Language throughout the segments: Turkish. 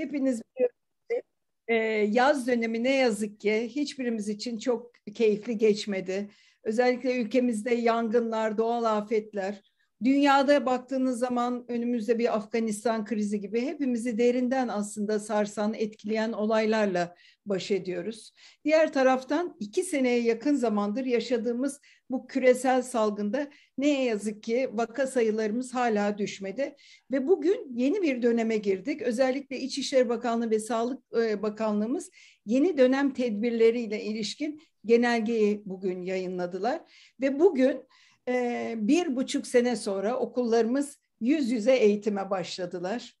Hepiniz e, yaz dönemi ne yazık ki hiçbirimiz için çok keyifli geçmedi. Özellikle ülkemizde yangınlar, doğal afetler Dünyada baktığınız zaman önümüzde bir Afganistan krizi gibi hepimizi derinden aslında sarsan, etkileyen olaylarla baş ediyoruz. Diğer taraftan iki seneye yakın zamandır yaşadığımız bu küresel salgında ne yazık ki vaka sayılarımız hala düşmedi. Ve bugün yeni bir döneme girdik. Özellikle İçişleri Bakanlığı ve Sağlık e, Bakanlığımız yeni dönem tedbirleriyle ilişkin genelgeyi bugün yayınladılar. Ve bugün ee, bir buçuk sene sonra okullarımız yüz yüze eğitime başladılar.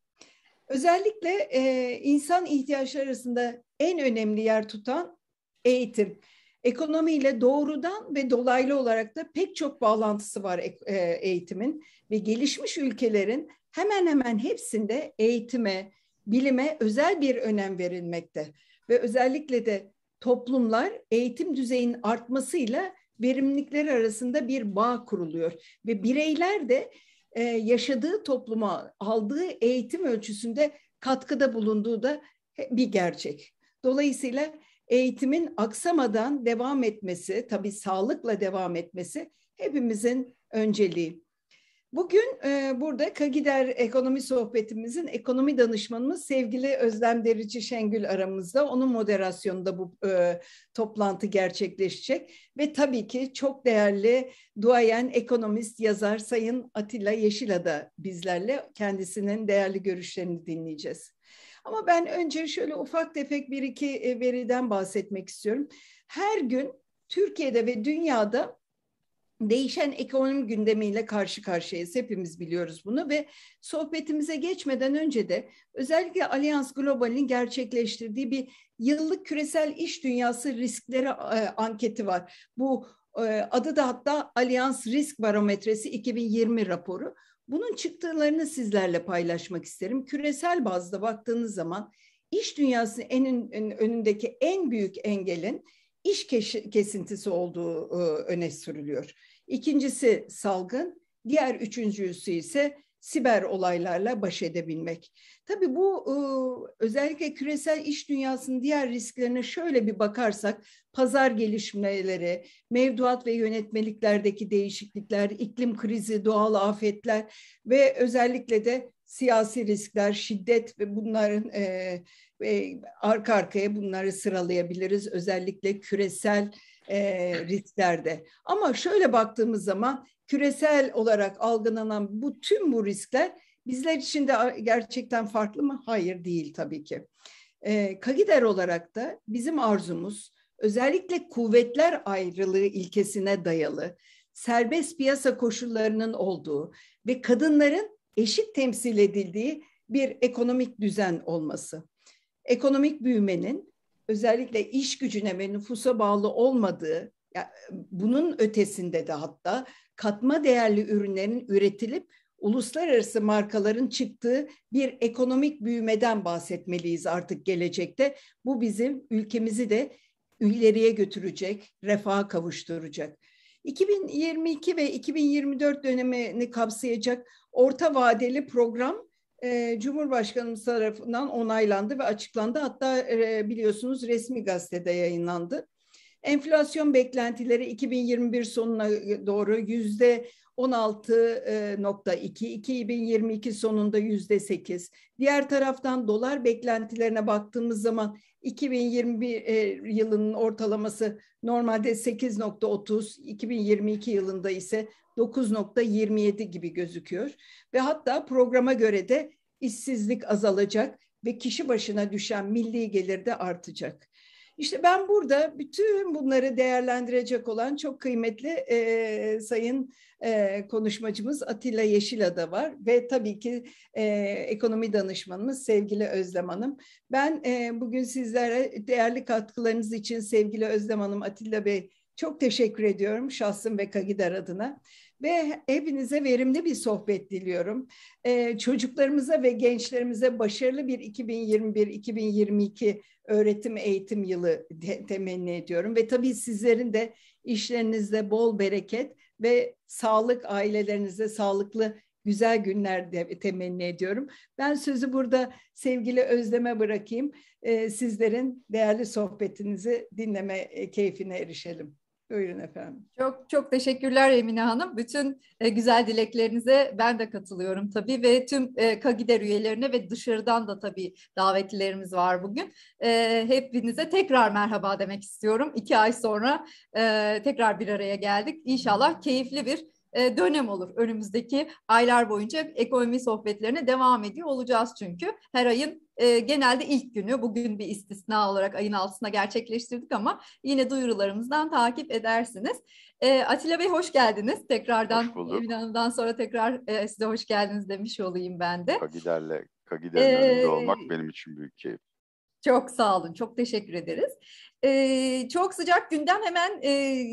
Özellikle e, insan ihtiyaçları arasında en önemli yer tutan eğitim. Ekonomiyle doğrudan ve dolaylı olarak da pek çok bağlantısı var e, e, eğitimin ve gelişmiş ülkelerin hemen hemen hepsinde eğitime, bilime özel bir önem verilmekte ve özellikle de toplumlar eğitim düzeyinin artmasıyla verimlilikler arasında bir bağ kuruluyor ve bireyler de e, yaşadığı topluma aldığı eğitim ölçüsünde katkıda bulunduğu da bir gerçek. Dolayısıyla eğitimin aksamadan devam etmesi, tabii sağlıkla devam etmesi hepimizin önceliği. Bugün e, burada Kagider Ekonomi Sohbetimizin ekonomi danışmanımız sevgili Özlem Derici Şengül aramızda. Onun moderasyonunda bu e, toplantı gerçekleşecek. Ve tabii ki çok değerli duayen ekonomist, yazar Sayın Atilla Yeşil'a da bizlerle kendisinin değerli görüşlerini dinleyeceğiz. Ama ben önce şöyle ufak tefek bir iki e, veriden bahsetmek istiyorum. Her gün Türkiye'de ve dünyada değişen ekonomi gündemiyle karşı karşıyayız. Hepimiz biliyoruz bunu ve sohbetimize geçmeden önce de özellikle Allianz Global'in gerçekleştirdiği bir yıllık küresel iş dünyası riskleri e, anketi var. Bu e, adı da hatta Allianz Risk Barometresi 2020 raporu. Bunun çıktılarını sizlerle paylaşmak isterim. Küresel bazda baktığınız zaman iş dünyasının en önündeki en büyük engelin iş kesintisi olduğu e, öne sürülüyor. İkincisi salgın, diğer üçüncüsü ise siber olaylarla baş edebilmek. Tabii bu e, özellikle küresel iş dünyasının diğer risklerine şöyle bir bakarsak pazar gelişmeleri, mevduat ve yönetmeliklerdeki değişiklikler, iklim krizi, doğal afetler ve özellikle de siyasi riskler, şiddet ve bunların e, e, arka arkaya bunları sıralayabiliriz. Özellikle küresel e, risklerde. Ama şöyle baktığımız zaman küresel olarak algılanan bu tüm bu riskler bizler için de gerçekten farklı mı? Hayır değil tabii ki. E, Kagider olarak da bizim arzumuz özellikle kuvvetler ayrılığı ilkesine dayalı serbest piyasa koşullarının olduğu ve kadınların eşit temsil edildiği bir ekonomik düzen olması. Ekonomik büyümenin özellikle iş gücüne ve nüfusa bağlı olmadığı, bunun ötesinde de hatta katma değerli ürünlerin üretilip uluslararası markaların çıktığı bir ekonomik büyümeden bahsetmeliyiz artık gelecekte. Bu bizim ülkemizi de ileriye götürecek, refaha kavuşturacak. 2022 ve 2024 dönemini kapsayacak orta vadeli program e, Cumhurbaşkanımız tarafından onaylandı ve açıklandı. Hatta e, biliyorsunuz resmi gazetede yayınlandı. Enflasyon beklentileri 2021 sonuna doğru yüzde 16.2, 2022 e, sonunda yüzde 8. Diğer taraftan dolar beklentilerine baktığımız zaman 2021 e, yılının ortalaması normalde 8.30, 2022 yılında ise 9.27 gibi gözüküyor. Ve hatta programa göre de işsizlik azalacak ve kişi başına düşen milli gelir de artacak. İşte ben burada bütün bunları değerlendirecek olan çok kıymetli e, sayın e, konuşmacımız Atilla Yeşilada var ve tabii ki e, ekonomi danışmanımız sevgili Özlem Hanım. Ben e, bugün sizlere değerli katkılarınız için sevgili Özlem Hanım, Atilla Bey çok teşekkür ediyorum şahsım ve Kagidar adına ve hepinize verimli bir sohbet diliyorum. Ee, çocuklarımıza ve gençlerimize başarılı bir 2021-2022 öğretim eğitim yılı te- temenni ediyorum ve tabii sizlerin de işlerinizde bol bereket ve sağlık ailelerinize sağlıklı güzel günler de temenni ediyorum. Ben sözü burada sevgili Özlem'e bırakayım. Ee, sizlerin değerli sohbetinizi dinleme e, keyfine erişelim. Buyurun efendim. Çok çok teşekkürler Emine Hanım. Bütün e, güzel dileklerinize ben de katılıyorum tabii ve tüm e, KAGİDER üyelerine ve dışarıdan da tabii davetlilerimiz var bugün. E, hepinize tekrar merhaba demek istiyorum. İki ay sonra e, tekrar bir araya geldik. İnşallah keyifli bir e, dönem olur. Önümüzdeki aylar boyunca ekonomi sohbetlerine devam ediyor olacağız çünkü. Her ayın e, genelde ilk günü bugün bir istisna olarak ayın altısına gerçekleştirdik ama yine duyurularımızdan takip edersiniz. E, Atilla Bey hoş geldiniz. Tekrardan hoş Emine Hanım'dan sonra tekrar e, size hoş geldiniz demiş olayım ben de. Kagider'le, Kagider'in ee, olmak benim için büyük keyif. Çok sağ olun, çok teşekkür ederiz e, çok sıcak gündem hemen e,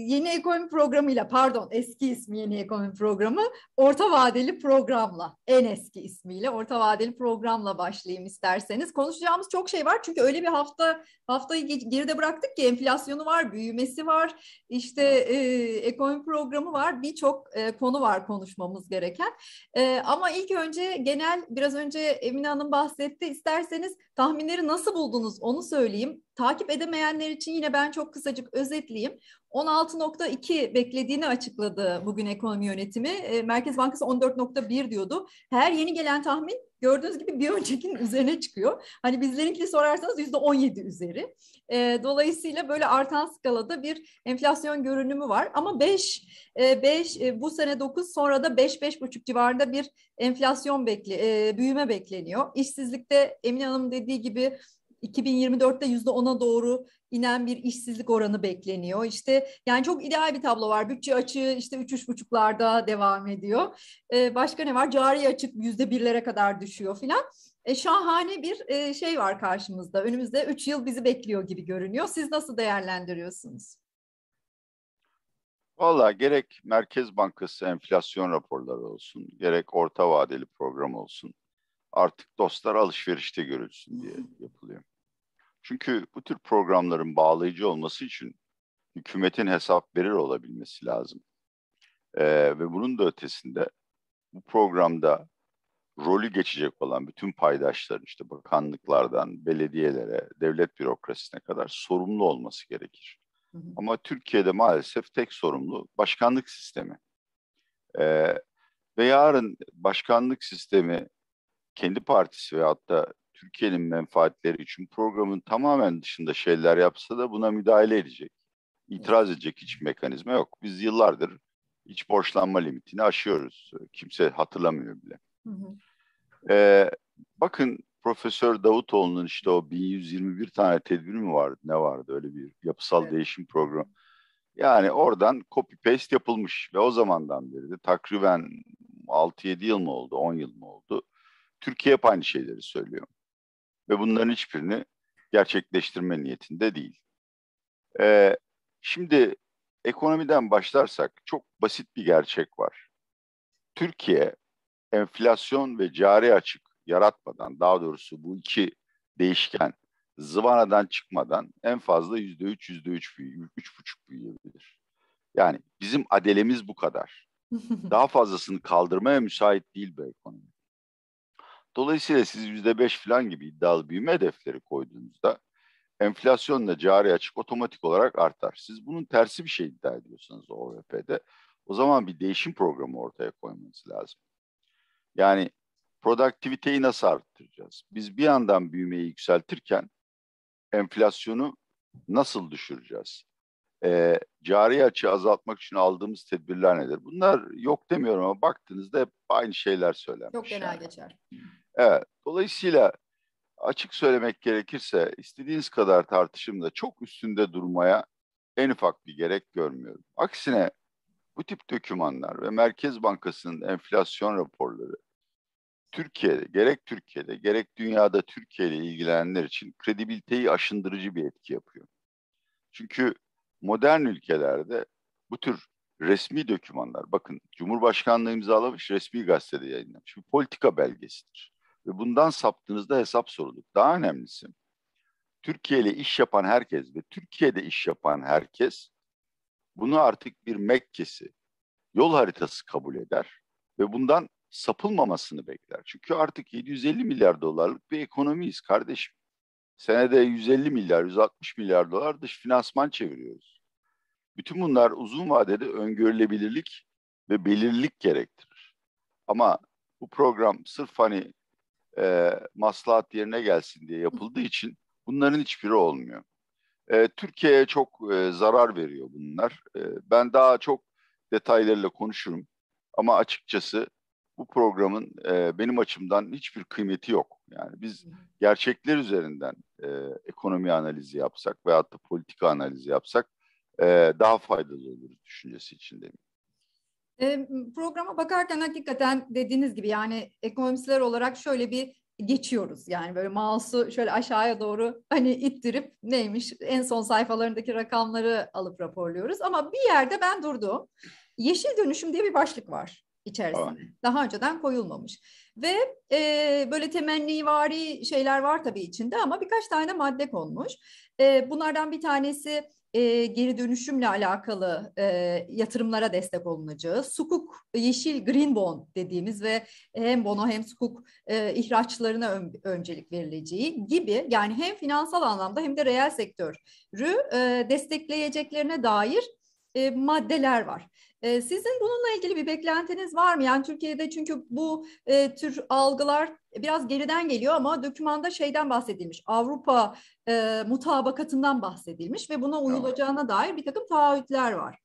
yeni ekonomi programıyla pardon eski ismi yeni ekonomi programı orta vadeli programla en eski ismiyle orta vadeli programla başlayayım isterseniz. Konuşacağımız çok şey var çünkü öyle bir hafta haftayı geride bıraktık ki enflasyonu var, büyümesi var, işte e, ekonomi programı var birçok e, konu var konuşmamız gereken. E, ama ilk önce genel biraz önce Emine Hanım bahsetti isterseniz tahminleri nasıl buldunuz onu söyleyeyim. Takip edemeyenler için yine ben çok kısacık özetleyeyim. 16.2 beklediğini açıkladı bugün ekonomi yönetimi. E, Merkez Bankası 14.1 diyordu. Her yeni gelen tahmin gördüğünüz gibi bir öncekinin üzerine çıkıyor. Hani bizlerinkini sorarsanız yüzde 17 üzeri. E, dolayısıyla böyle artan skalada bir enflasyon görünümü var. Ama 5, 5 e, bu sene 9 sonra da 5-5,5 civarında bir enflasyon bekle, büyüme bekleniyor. İşsizlikte Emine Hanım dediği gibi 2024'te %10'a doğru inen bir işsizlik oranı bekleniyor. İşte yani çok ideal bir tablo var. Bütçe açığı işte 3-3,5'larda devam ediyor. Ee, başka ne var? Cari açık %1'lere kadar düşüyor filan. E, şahane bir e, şey var karşımızda. Önümüzde 3 yıl bizi bekliyor gibi görünüyor. Siz nasıl değerlendiriyorsunuz? Valla gerek Merkez Bankası enflasyon raporları olsun, gerek orta vadeli program olsun artık dostlar alışverişte görülsün diye yapılıyor. Çünkü bu tür programların bağlayıcı olması için hükümetin hesap verir olabilmesi lazım. Ee, ve bunun da ötesinde bu programda rolü geçecek olan bütün paydaşların işte bakanlıklardan belediyelere, devlet bürokrasisine kadar sorumlu olması gerekir. Hı hı. Ama Türkiye'de maalesef tek sorumlu başkanlık sistemi. Ee, ve yarın başkanlık sistemi kendi partisi ve hatta Türkiye'nin menfaatleri için programın tamamen dışında şeyler yapsa da buna müdahale edecek, itiraz edecek hiç mekanizma yok. Biz yıllardır iç borçlanma limitini aşıyoruz. Kimse hatırlamıyor bile. Ee, bakın Profesör Davutoğlu'nun işte o 1121 tane tedbir mi vardı? Ne vardı öyle bir yapısal evet. değişim programı. Yani oradan copy paste yapılmış ve o zamandan beri de takriben 6-7 yıl mı oldu, 10 yıl mı oldu? Türkiye hep aynı şeyleri söylüyor. Ve bunların hiçbirini gerçekleştirme niyetinde değil. Ee, şimdi ekonomiden başlarsak çok basit bir gerçek var. Türkiye enflasyon ve cari açık yaratmadan daha doğrusu bu iki değişken zıvanadan çıkmadan en fazla yüzde üç, yüzde üç, üç buçuk büyüyebilir. Yani bizim adelemiz bu kadar. Daha fazlasını kaldırmaya müsait değil bu ekonomi. Dolayısıyla siz yüzde beş falan gibi iddialı büyüme hedefleri koyduğunuzda enflasyonla cari açık otomatik olarak artar. Siz bunun tersi bir şey iddia ediyorsanız OVP'de o zaman bir değişim programı ortaya koymanız lazım. Yani produktiviteyi nasıl arttıracağız? Biz bir yandan büyümeyi yükseltirken enflasyonu nasıl düşüreceğiz? E, cari açığı azaltmak için aldığımız tedbirler nedir? Bunlar yok demiyorum ama baktığınızda hep aynı şeyler söylenmiş. Çok genel yani. geçer. Evet, dolayısıyla açık söylemek gerekirse istediğiniz kadar tartışımda çok üstünde durmaya en ufak bir gerek görmüyorum. Aksine bu tip dokümanlar ve Merkez Bankası'nın enflasyon raporları Türkiye'de, gerek Türkiye'de, gerek dünyada Türkiye ile ilgilenenler için kredibiliteyi aşındırıcı bir etki yapıyor. Çünkü modern ülkelerde bu tür resmi dokümanlar, bakın Cumhurbaşkanlığı imzalamış resmi gazetede yayınlanmış bir politika belgesidir ve bundan saptığınızda hesap sorulur. Daha önemlisi Türkiye ile iş yapan herkes ve Türkiye'de iş yapan herkes bunu artık bir Mekke'si, yol haritası kabul eder ve bundan sapılmamasını bekler. Çünkü artık 750 milyar dolarlık bir ekonomiyiz kardeşim. Senede 150 milyar, 160 milyar dolar dış finansman çeviriyoruz. Bütün bunlar uzun vadede öngörülebilirlik ve belirlilik gerektirir. Ama bu program sırf hani e, maslahat yerine gelsin diye yapıldığı için bunların hiçbiri olmuyor. E, Türkiye'ye çok e, zarar veriyor bunlar. E, ben daha çok detaylarıyla konuşurum ama açıkçası bu programın e, benim açımdan hiçbir kıymeti yok. Yani biz gerçekler üzerinden e, ekonomi analizi yapsak veyahut da politika analizi yapsak e, daha faydalı olur düşüncesi içindeyim. E, programa bakarken hakikaten dediğiniz gibi yani ekonomistler olarak şöyle bir geçiyoruz. Yani böyle mouse'u şöyle aşağıya doğru hani ittirip neymiş en son sayfalarındaki rakamları alıp raporluyoruz. Ama bir yerde ben durdum. Yeşil dönüşüm diye bir başlık var içerisinde. Aa. Daha önceden koyulmamış. Ve e, böyle temennivari şeyler var tabii içinde ama birkaç tane madde konmuş. E, bunlardan bir tanesi e, geri dönüşümle alakalı e, yatırımlara destek olunacağı, sukuk, yeşil green bond dediğimiz ve hem bono hem sukuk e, ihraçlarına ön, öncelik verileceği gibi yani hem finansal anlamda hem de reel sektörü e, destekleyeceklerine dair e, maddeler var. E, sizin bununla ilgili bir beklentiniz var mı? Yani Türkiye'de çünkü bu e, tür algılar biraz geriden geliyor ama dokümanda şeyden bahsedilmiş. Avrupa e, mutabakatından bahsedilmiş ve buna uyulacağına dair bir takım taahhütler var.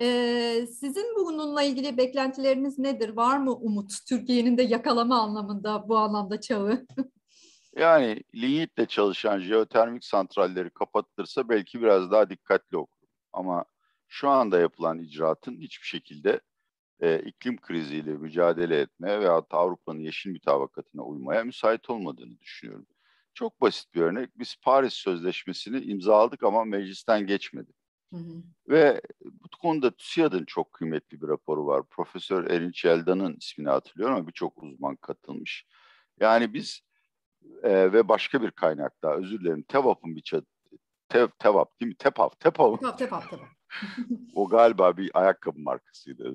Ee, sizin bununla ilgili beklentileriniz nedir? Var mı umut Türkiye'nin de yakalama anlamında bu anlamda çağı? yani lignitle çalışan jeotermik santralleri kapatılırsa belki biraz daha dikkatli okurum. Ama şu anda yapılan icraatın hiçbir şekilde e, iklim kriziyle mücadele etmeye veya Avrupa'nın yeşil mütabakatına uymaya müsait olmadığını düşünüyorum. Çok basit bir örnek. Biz Paris Sözleşmesi'ni imzaladık ama meclisten geçmedi. Hı hı. Ve bu konuda TÜSİAD'ın çok kıymetli bir raporu var. Profesör Erinç Eldan'ın ismini hatırlıyorum ama birçok uzman katılmış. Yani biz e, ve başka bir kaynak daha özür dilerim. TEVAP'ın bir çat, Tev, TEVAP değil mi? TEPAP, TEPAP. TEPAP, TEPAP, TEPAP o galiba bir ayakkabı markasıydı.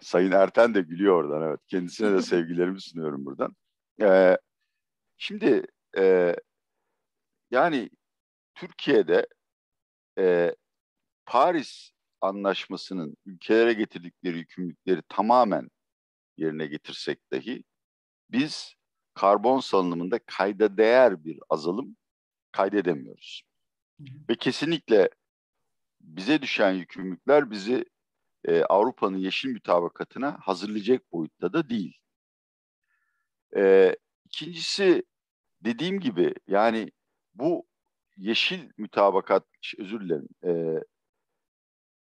Sayın Erten de gülüyor oradan evet. Kendisine de sevgilerimi sunuyorum buradan. Ee, şimdi e, yani Türkiye'de e, Paris Anlaşması'nın ülkelere getirdikleri yükümlülükleri tamamen yerine getirsek dahi biz karbon salınımında kayda değer bir azalım kaydedemiyoruz. Ve kesinlikle bize düşen yükümlülükler bizi e, Avrupa'nın yeşil mütabakatına hazırlayacak boyutta da değil. E, ikincisi dediğim gibi yani bu yeşil mütabakat, özür dilerim, e,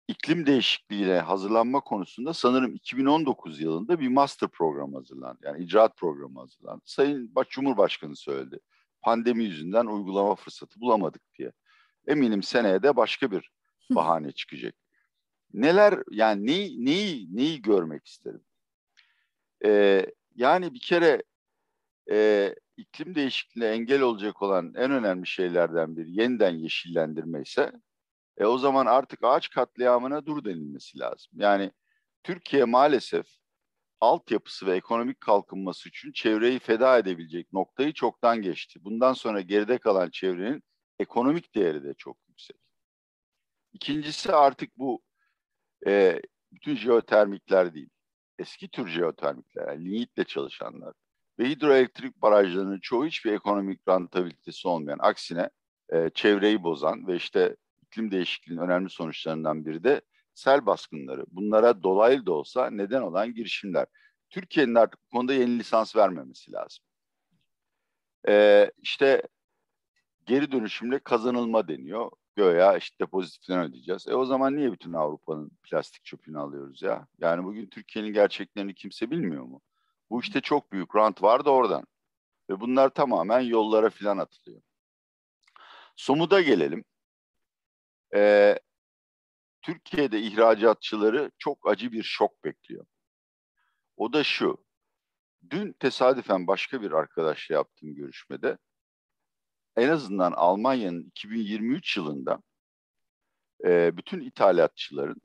iklim değişikliğine hazırlanma konusunda sanırım 2019 yılında bir master program hazırlandı. Yani icraat programı hazırlandı. Sayın Baş Cumhurbaşkanı söyledi. Pandemi yüzünden uygulama fırsatı bulamadık diye. Eminim seneye de başka bir bahane çıkacak. Neler yani neyi neyi neyi görmek isterim? Ee, yani bir kere e, iklim değişikliğine engel olacak olan en önemli şeylerden bir yeniden yeşillendirme ise e, o zaman artık ağaç katliamına dur denilmesi lazım. Yani Türkiye maalesef altyapısı ve ekonomik kalkınması için çevreyi feda edebilecek noktayı çoktan geçti. Bundan sonra geride kalan çevrenin ekonomik değeri de çok İkincisi artık bu e, bütün jeotermikler değil. Eski tür jeotermikler, yani lignitle çalışanlar ve hidroelektrik barajlarının çoğu hiçbir ekonomik rantabilitesi olmayan, aksine e, çevreyi bozan ve işte iklim değişikliğinin önemli sonuçlarından biri de sel baskınları. Bunlara dolaylı da olsa neden olan girişimler. Türkiye'nin artık bu konuda yeni lisans vermemesi lazım. Ee, işte geri dönüşümle kazanılma deniyor. Göya işte depozitiften ödeyeceğiz. E o zaman niye bütün Avrupa'nın plastik çöpünü alıyoruz ya? Yani bugün Türkiye'nin gerçeklerini kimse bilmiyor mu? Bu işte çok büyük rant var da oradan. Ve bunlar tamamen yollara filan atılıyor. Somuda gelelim. Ee, Türkiye'de ihracatçıları çok acı bir şok bekliyor. O da şu. Dün tesadüfen başka bir arkadaşla yaptığım görüşmede en azından Almanya'nın 2023 yılında e, bütün ithalatçıların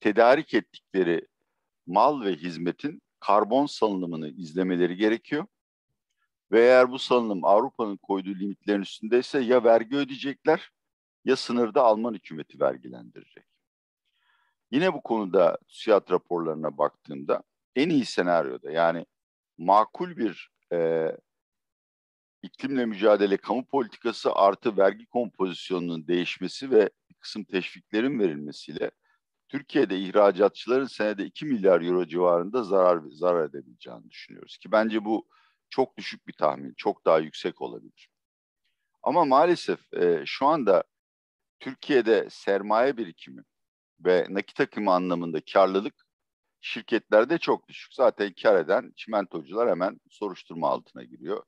tedarik ettikleri mal ve hizmetin karbon salınımını izlemeleri gerekiyor. Ve eğer bu salınım Avrupa'nın koyduğu limitlerin üstündeyse ya vergi ödeyecekler ya sınırda Alman hükümeti vergilendirecek. Yine bu konuda TÜSİAD raporlarına baktığımda en iyi senaryoda yani makul bir e, iklimle mücadele kamu politikası artı vergi kompozisyonunun değişmesi ve bir kısım teşviklerin verilmesiyle Türkiye'de ihracatçıların senede 2 milyar euro civarında zarar zarar edebileceğini düşünüyoruz ki bence bu çok düşük bir tahmin, çok daha yüksek olabilir. Ama maalesef e, şu anda Türkiye'de sermaye birikimi ve nakit akımı anlamında karlılık şirketlerde çok düşük. Zaten kar eden çimentocular hemen soruşturma altına giriyor.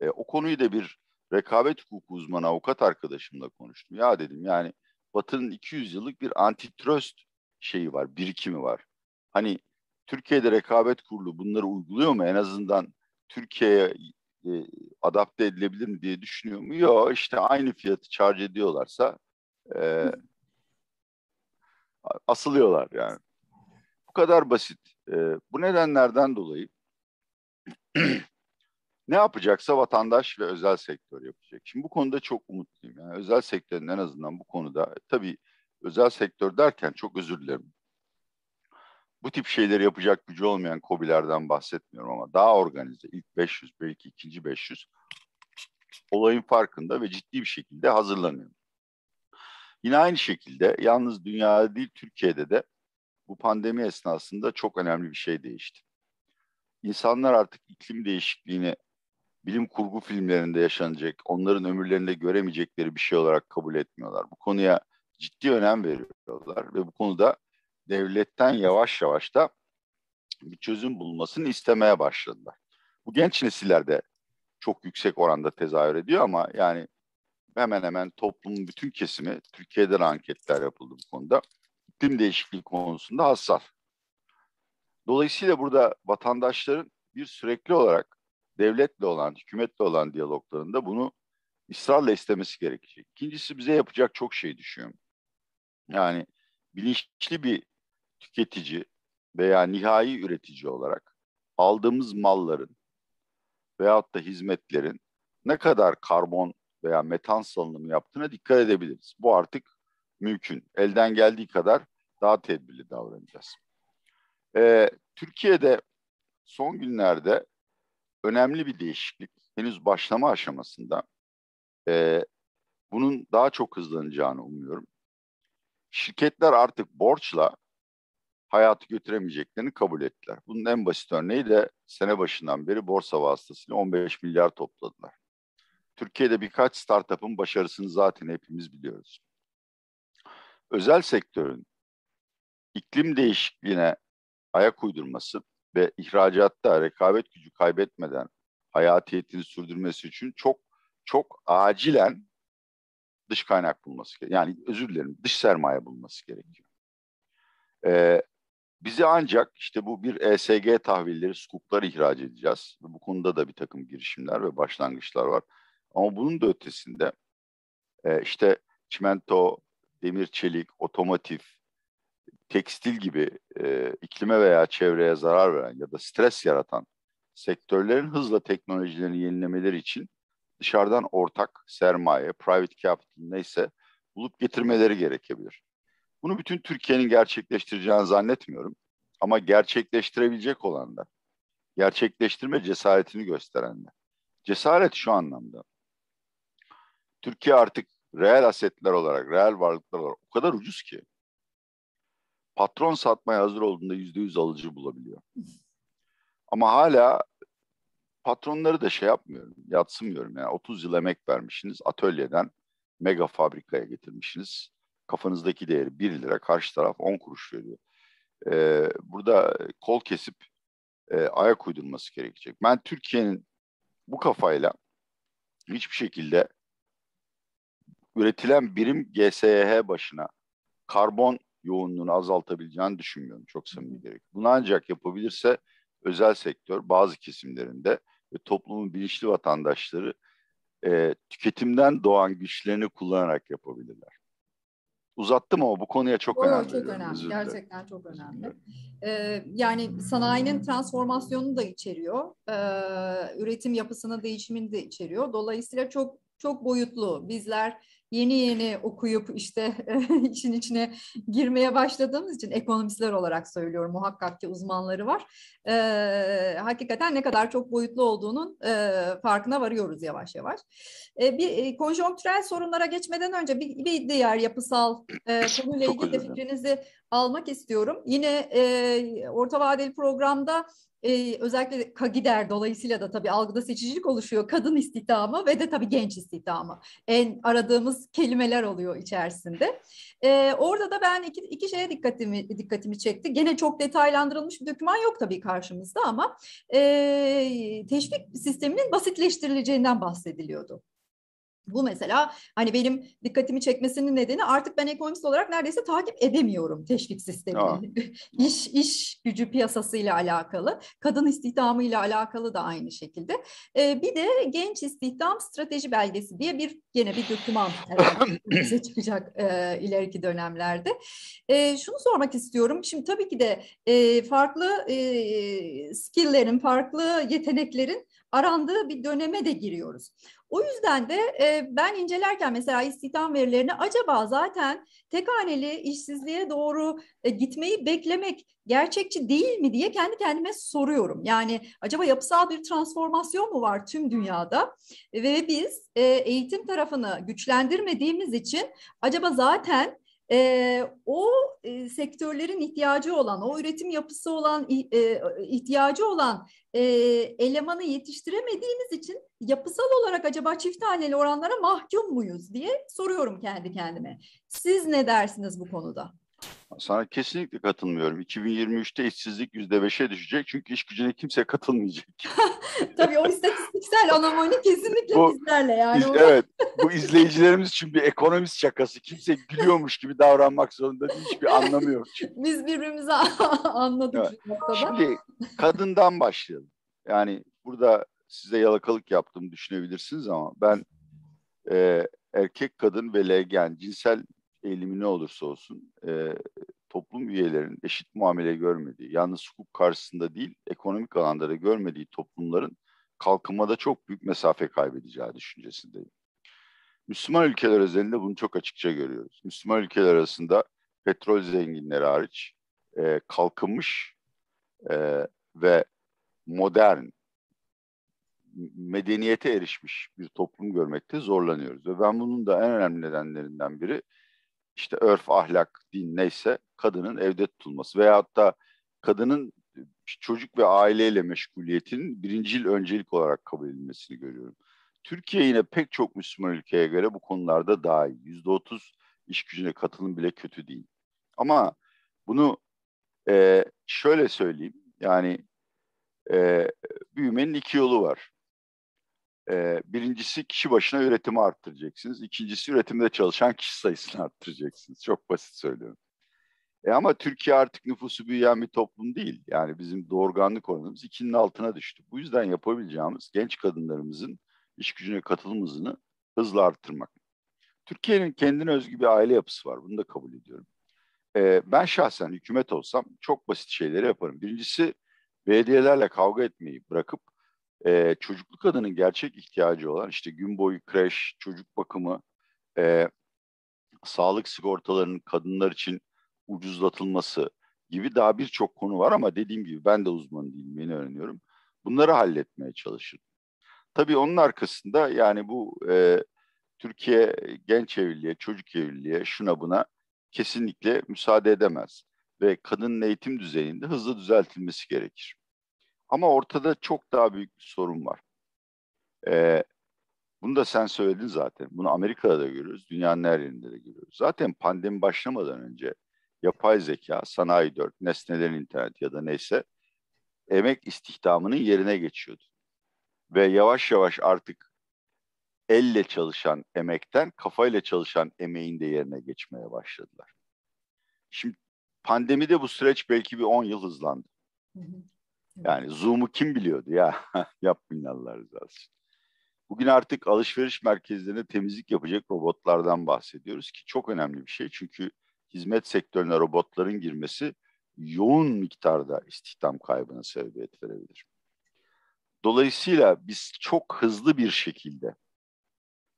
E, o konuyu da bir rekabet hukuku uzmanı avukat arkadaşımla konuştum. Ya dedim yani Batı'nın 200 yıllık bir antitrust şeyi var, birikimi var. Hani Türkiye'de rekabet kurulu bunları uyguluyor mu? En azından Türkiye'ye e, adapte edilebilir mi diye düşünüyor mu? Yok işte aynı fiyatı charge ediyorlarsa e, asılıyorlar yani. Bu kadar basit. E, bu nedenlerden dolayı ne yapacaksa vatandaş ve özel sektör yapacak. Şimdi bu konuda çok umutluyum. Yani özel sektörün en azından bu konuda e, tabii özel sektör derken çok özür dilerim. Bu tip şeyleri yapacak gücü olmayan kobilerden bahsetmiyorum ama daha organize ilk 500 belki ikinci 500 olayın farkında ve ciddi bir şekilde hazırlanıyor. Yine aynı şekilde yalnız dünyada değil Türkiye'de de bu pandemi esnasında çok önemli bir şey değişti. İnsanlar artık iklim değişikliğini bilim kurgu filmlerinde yaşanacak, onların ömürlerinde göremeyecekleri bir şey olarak kabul etmiyorlar. Bu konuya ciddi önem veriyorlar ve bu konuda devletten yavaş yavaş da bir çözüm bulmasını istemeye başladılar. Bu genç nesillerde çok yüksek oranda tezahür ediyor ama yani hemen hemen toplumun bütün kesimi Türkiye'de de anketler yapıldı bu konuda. İklim değişikliği konusunda hassas. Dolayısıyla burada vatandaşların bir sürekli olarak devletle olan, hükümetle olan diyaloglarında bunu ısrarla istemesi gerekecek. İkincisi bize yapacak çok şey düşüyor. Yani bilinçli bir tüketici veya nihai üretici olarak aldığımız malların veyahut da hizmetlerin ne kadar karbon veya metan salınımı yaptığına dikkat edebiliriz. Bu artık mümkün. Elden geldiği kadar daha tedbirli davranacağız. Ee, Türkiye'de son günlerde önemli bir değişiklik. Henüz başlama aşamasında. E, bunun daha çok hızlanacağını umuyorum. Şirketler artık borçla hayatı götüremeyeceklerini kabul ettiler. Bunun en basit örneği de sene başından beri borsa vasıtasıyla 15 milyar topladılar. Türkiye'de birkaç startup'ın başarısını zaten hepimiz biliyoruz. Özel sektörün iklim değişikliğine ayak uydurması ve ihracatta rekabet gücü kaybetmeden hayatiyetini sürdürmesi için çok çok acilen dış kaynak bulması gerekiyor. Yani özür dilerim dış sermaye bulması gerekiyor. Ee, bizi ancak işte bu bir ESG tahvilleri, skuplar ihraç edeceğiz. Bu konuda da bir takım girişimler ve başlangıçlar var. Ama bunun da ötesinde e, işte çimento, demir çelik, otomotiv, tekstil gibi e, iklime veya çevreye zarar veren ya da stres yaratan sektörlerin hızla teknolojilerini yenilemeleri için dışarıdan ortak, sermaye, private capital neyse bulup getirmeleri gerekebilir. Bunu bütün Türkiye'nin gerçekleştireceğini zannetmiyorum ama gerçekleştirebilecek olan da, gerçekleştirme cesaretini gösteren de. Cesaret şu anlamda. Türkiye artık reel asetler olarak, reel varlıklar olarak o kadar ucuz ki patron satmaya hazır olduğunda yüzde yüz alıcı bulabiliyor. Ama hala patronları da şey yapmıyorum, yatsımıyorum. Yani 30 yıl emek vermişsiniz atölyeden mega fabrikaya getirmişsiniz. Kafanızdaki değeri 1 lira, karşı taraf 10 kuruş veriyor. Ee, burada kol kesip e, ayak uydurması gerekecek. Ben Türkiye'nin bu kafayla hiçbir şekilde üretilen birim GSH başına karbon yoğunluğunu azaltabileceğini düşünmüyorum çok samimi gerek. Bunu ancak yapabilirse özel sektör bazı kesimlerinde ve toplumun bilinçli vatandaşları e, tüketimden doğan güçlerini kullanarak yapabilirler. Uzattım ama bu konuya çok Doğru, önemli. Çok önemli. Üzüldüm. Gerçekten çok önemli. Ee, yani sanayinin transformasyonunu da içeriyor. Ee, üretim yapısının değişimini de içeriyor. Dolayısıyla çok çok boyutlu. Bizler yeni yeni okuyup işte işin içine girmeye başladığımız için ekonomistler olarak söylüyorum muhakkak ki uzmanları var. E, hakikaten ne kadar çok boyutlu olduğunun e, farkına varıyoruz yavaş yavaş. E, bir e, konjonktürel sorunlara geçmeden önce bir, bir diğer yapısal e, konuyla ilgili de fikrinizi almak istiyorum. Yine e, orta vadeli programda e, özellikle Kagider dolayısıyla da tabii algıda seçicilik oluşuyor. Kadın istihdamı ve de tabii genç istihdamı. En aradığımız kelimeler oluyor içerisinde. E, orada da ben iki, iki şeye dikkatimi dikkatimi çekti. Gene çok detaylandırılmış bir doküman yok tabii karşımızda ama e, teşvik sisteminin basitleştirileceğinden bahsediliyordu. Bu mesela hani benim dikkatimi çekmesinin nedeni artık ben ekonomist olarak neredeyse takip edemiyorum teşvik sistemini. iş iş gücü piyasasıyla alakalı, kadın istihdamı ile alakalı da aynı şekilde. Ee, bir de genç istihdam strateji belgesi diye bir gene bir doküman bize çıkacak e, ileriki dönemlerde. E, şunu sormak istiyorum. Şimdi tabii ki de e, farklı e, skill'lerin, farklı yeteneklerin arandığı bir döneme de giriyoruz. O yüzden de e, ben incelerken mesela istihdam verilerini acaba zaten tek haneli işsizliğe doğru e, gitmeyi beklemek gerçekçi değil mi diye kendi kendime soruyorum. Yani acaba yapısal bir transformasyon mu var tüm dünyada ve biz e, eğitim tarafını güçlendirmediğimiz için acaba zaten e, o e, sektörlerin ihtiyacı olan, o üretim yapısı olan, e, ihtiyacı olan e, elemanı yetiştiremediğimiz için yapısal olarak acaba çift haneli oranlara mahkum muyuz diye soruyorum kendi kendime. Siz ne dersiniz bu konuda? Sana kesinlikle katılmıyorum. 2023'te işsizlik %5'e düşecek çünkü iş gücüne kimse katılmayacak. Tabii o istatistiksel anomali kesinlikle bu, bizlerle yani. Biz, evet bu izleyicilerimiz için bir ekonomist şakası. Kimse gülüyormuş gibi davranmak zorunda değil. Hiçbir anlamı yok çünkü. Biz birbirimizi anladık evet. Şimdi kadından başlayalım. Yani burada size yalakalık yaptığımı düşünebilirsiniz ama ben e, erkek, kadın ve leğen cinsel eğilimi ne olursa olsun e, toplum üyelerinin eşit muamele görmediği, yalnız hukuk karşısında değil ekonomik alanda da görmediği toplumların kalkınmada çok büyük mesafe kaybedeceği düşüncesindeyim. Müslüman ülkeler özelinde bunu çok açıkça görüyoruz. Müslüman ülkeler arasında petrol zenginleri hariç e, kalkınmış e, ve modern, medeniyete erişmiş bir toplum görmekte zorlanıyoruz. Ve ben bunun da en önemli nedenlerinden biri işte örf, ahlak, din neyse kadının evde tutulması veyahut da kadının çocuk ve aileyle meşguliyetinin birincil öncelik olarak kabul edilmesini görüyorum. Türkiye yine pek çok Müslüman ülkeye göre bu konularda daha iyi. Yüzde otuz iş gücüne katılım bile kötü değil. Ama bunu e, şöyle söyleyeyim. Yani e, büyümenin iki yolu var birincisi kişi başına üretimi arttıracaksınız. İkincisi üretimde çalışan kişi sayısını arttıracaksınız. Çok basit söylüyorum. E ama Türkiye artık nüfusu büyüyen bir toplum değil. Yani bizim doğurganlık oranımız ikinin altına düştü. Bu yüzden yapabileceğimiz genç kadınlarımızın iş gücüne katılım hızını hızla arttırmak. Türkiye'nin kendine özgü bir aile yapısı var. Bunu da kabul ediyorum. E, ben şahsen hükümet olsam çok basit şeyleri yaparım. Birincisi belediyelerle kavga etmeyi bırakıp e, çocuklu kadının gerçek ihtiyacı olan işte gün boyu kreş, çocuk bakımı, e, sağlık sigortalarının kadınlar için ucuzlatılması gibi daha birçok konu var ama dediğim gibi ben de uzman değilim, yeni öğreniyorum. Bunları halletmeye çalışırım. Tabii onun arkasında yani bu e, Türkiye genç evliliğe, çocuk evliliğe, şuna buna kesinlikle müsaade edemez ve kadının eğitim düzeyinde hızlı düzeltilmesi gerekir. Ama ortada çok daha büyük bir sorun var. Ee, bunu da sen söyledin zaten. Bunu Amerika'da da görüyoruz, dünyanın her yerinde de görüyoruz. Zaten pandemi başlamadan önce yapay zeka, sanayi dört, nesnelerin internet ya da neyse emek istihdamının yerine geçiyordu. Ve yavaş yavaş artık elle çalışan emekten kafayla çalışan emeğin de yerine geçmeye başladılar. Şimdi pandemide bu süreç belki bir 10 yıl hızlandı. Hı hı. Yani Zoom'u kim biliyordu ya? Yapmayın Allah rızası için. Bugün artık alışveriş merkezlerine temizlik yapacak robotlardan bahsediyoruz ki çok önemli bir şey. Çünkü hizmet sektörüne robotların girmesi yoğun miktarda istihdam kaybına sebebiyet verebilir. Dolayısıyla biz çok hızlı bir şekilde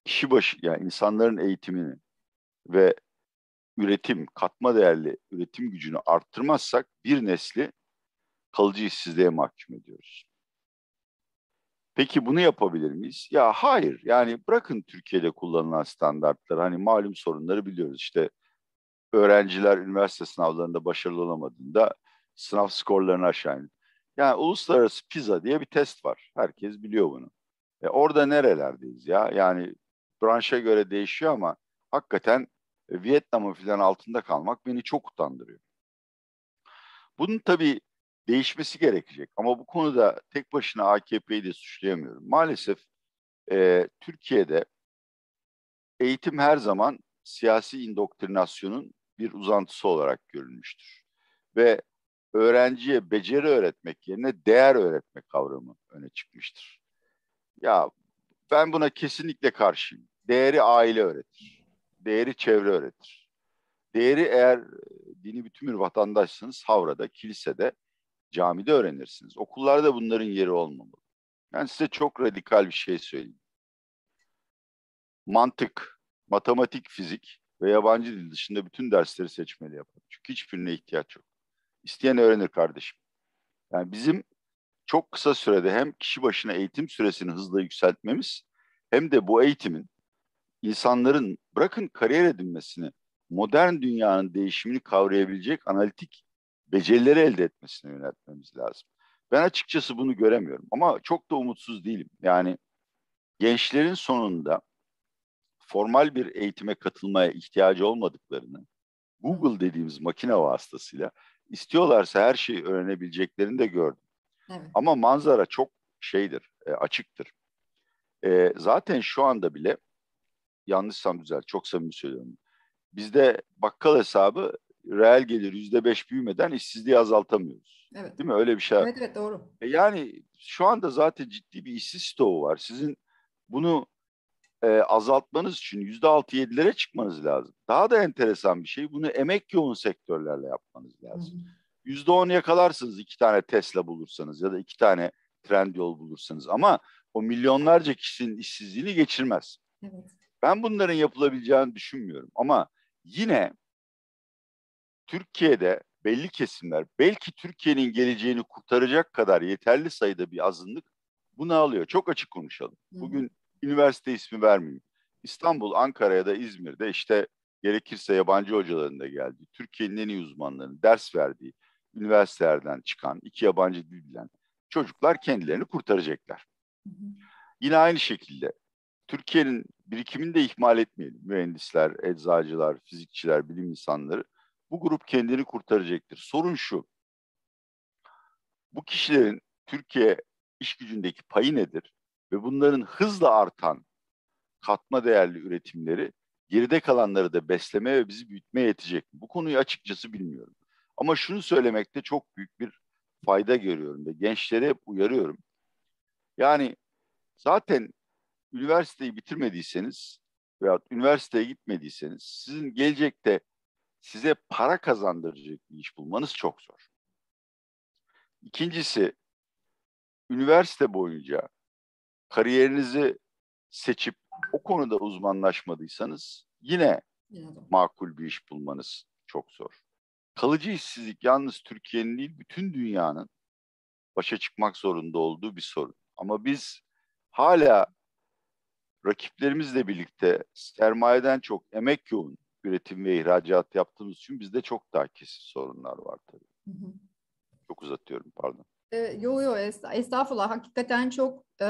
kişi başı yani insanların eğitimini ve üretim, katma değerli üretim gücünü arttırmazsak bir nesli kalıcı işsizliğe mahkum ediyoruz. Peki bunu yapabilir miyiz? Ya hayır. Yani bırakın Türkiye'de kullanılan standartlar. Hani malum sorunları biliyoruz. İşte öğrenciler üniversite sınavlarında başarılı olamadığında sınav skorlarını aşağı iniyor. Yani uluslararası PISA diye bir test var. Herkes biliyor bunu. E orada nerelerdeyiz ya? Yani branşa göre değişiyor ama hakikaten e, Vietnam'ın filan altında kalmak beni çok utandırıyor. Bunun tabii değişmesi gerekecek. Ama bu konuda tek başına AKP'yi de suçlayamıyorum. Maalesef e, Türkiye'de eğitim her zaman siyasi indoktrinasyonun bir uzantısı olarak görülmüştür. Ve öğrenciye beceri öğretmek yerine değer öğretme kavramı öne çıkmıştır. Ya ben buna kesinlikle karşıyım. Değeri aile öğretir. Değeri çevre öğretir. Değeri eğer e, dini bir vatandaşsınız Havra'da, kilisede Camide öğrenirsiniz. Okullarda bunların yeri olmamalı. Ben size çok radikal bir şey söyleyeyim. Mantık, matematik, fizik ve yabancı dil dışında bütün dersleri seçmeli yapalım. Çünkü hiçbirine ihtiyaç yok. İsteyen öğrenir kardeşim. Yani bizim çok kısa sürede hem kişi başına eğitim süresini hızla yükseltmemiz hem de bu eğitimin insanların bırakın kariyer edinmesini modern dünyanın değişimini kavrayabilecek analitik becerileri elde etmesine yöneltmemiz lazım. Ben açıkçası bunu göremiyorum ama çok da umutsuz değilim. Yani gençlerin sonunda formal bir eğitime katılmaya ihtiyacı olmadıklarını Google dediğimiz makine vasıtasıyla istiyorlarsa her şeyi öğrenebileceklerini de gördüm. Evet. Ama manzara çok şeydir, e, açıktır. E, zaten şu anda bile yanlışsam güzel, çok samimi söylüyorum. Bizde bakkal hesabı reel gelir yüzde beş büyümeden işsizliği azaltamıyoruz. Evet. Değil mi? Öyle bir şey. Evet evet doğru. E yani şu anda zaten ciddi bir işsiz stoğu var. Sizin bunu e, azaltmanız için yüzde altı yedilere çıkmanız lazım. Daha da enteresan bir şey bunu emek yoğun sektörlerle yapmanız lazım. Yüzde on yakalarsınız iki tane Tesla bulursanız ya da iki tane Trendyol bulursanız ama o milyonlarca kişinin işsizliğini geçirmez. Evet. Ben bunların yapılabileceğini düşünmüyorum ama yine Türkiye'de belli kesimler belki Türkiye'nin geleceğini kurtaracak kadar yeterli sayıda bir azınlık bunu alıyor. Çok açık konuşalım. Bugün Hı. üniversite ismi vermeyeyim. İstanbul, Ankara ya da İzmir'de işte gerekirse yabancı hocaların da geldiği, Türkiye'nin en iyi uzmanlarının ders verdiği üniversitelerden çıkan, iki yabancı dil bilen çocuklar kendilerini kurtaracaklar. Hı Yine aynı şekilde Türkiye'nin birikimini de ihmal etmeyelim. Mühendisler, eczacılar, fizikçiler, bilim insanları bu grup kendini kurtaracaktır. Sorun şu, bu kişilerin Türkiye iş gücündeki payı nedir? Ve bunların hızla artan katma değerli üretimleri geride kalanları da beslemeye ve bizi büyütmeye yetecek mi? Bu konuyu açıkçası bilmiyorum. Ama şunu söylemekte çok büyük bir fayda görüyorum ve gençlere hep uyarıyorum. Yani zaten üniversiteyi bitirmediyseniz veya üniversiteye gitmediyseniz sizin gelecekte size para kazandıracak bir iş bulmanız çok zor. İkincisi, üniversite boyunca kariyerinizi seçip o konuda uzmanlaşmadıysanız yine makul bir iş bulmanız çok zor. Kalıcı işsizlik yalnız Türkiye'nin değil bütün dünyanın başa çıkmak zorunda olduğu bir sorun. Ama biz hala rakiplerimizle birlikte sermayeden çok emek yoğun, üretim ve ihracat yaptığımız için bizde çok daha kesin sorunlar var tabii. Hı hı. Çok uzatıyorum pardon. Ee, yo yo estağfurullah hakikaten çok e,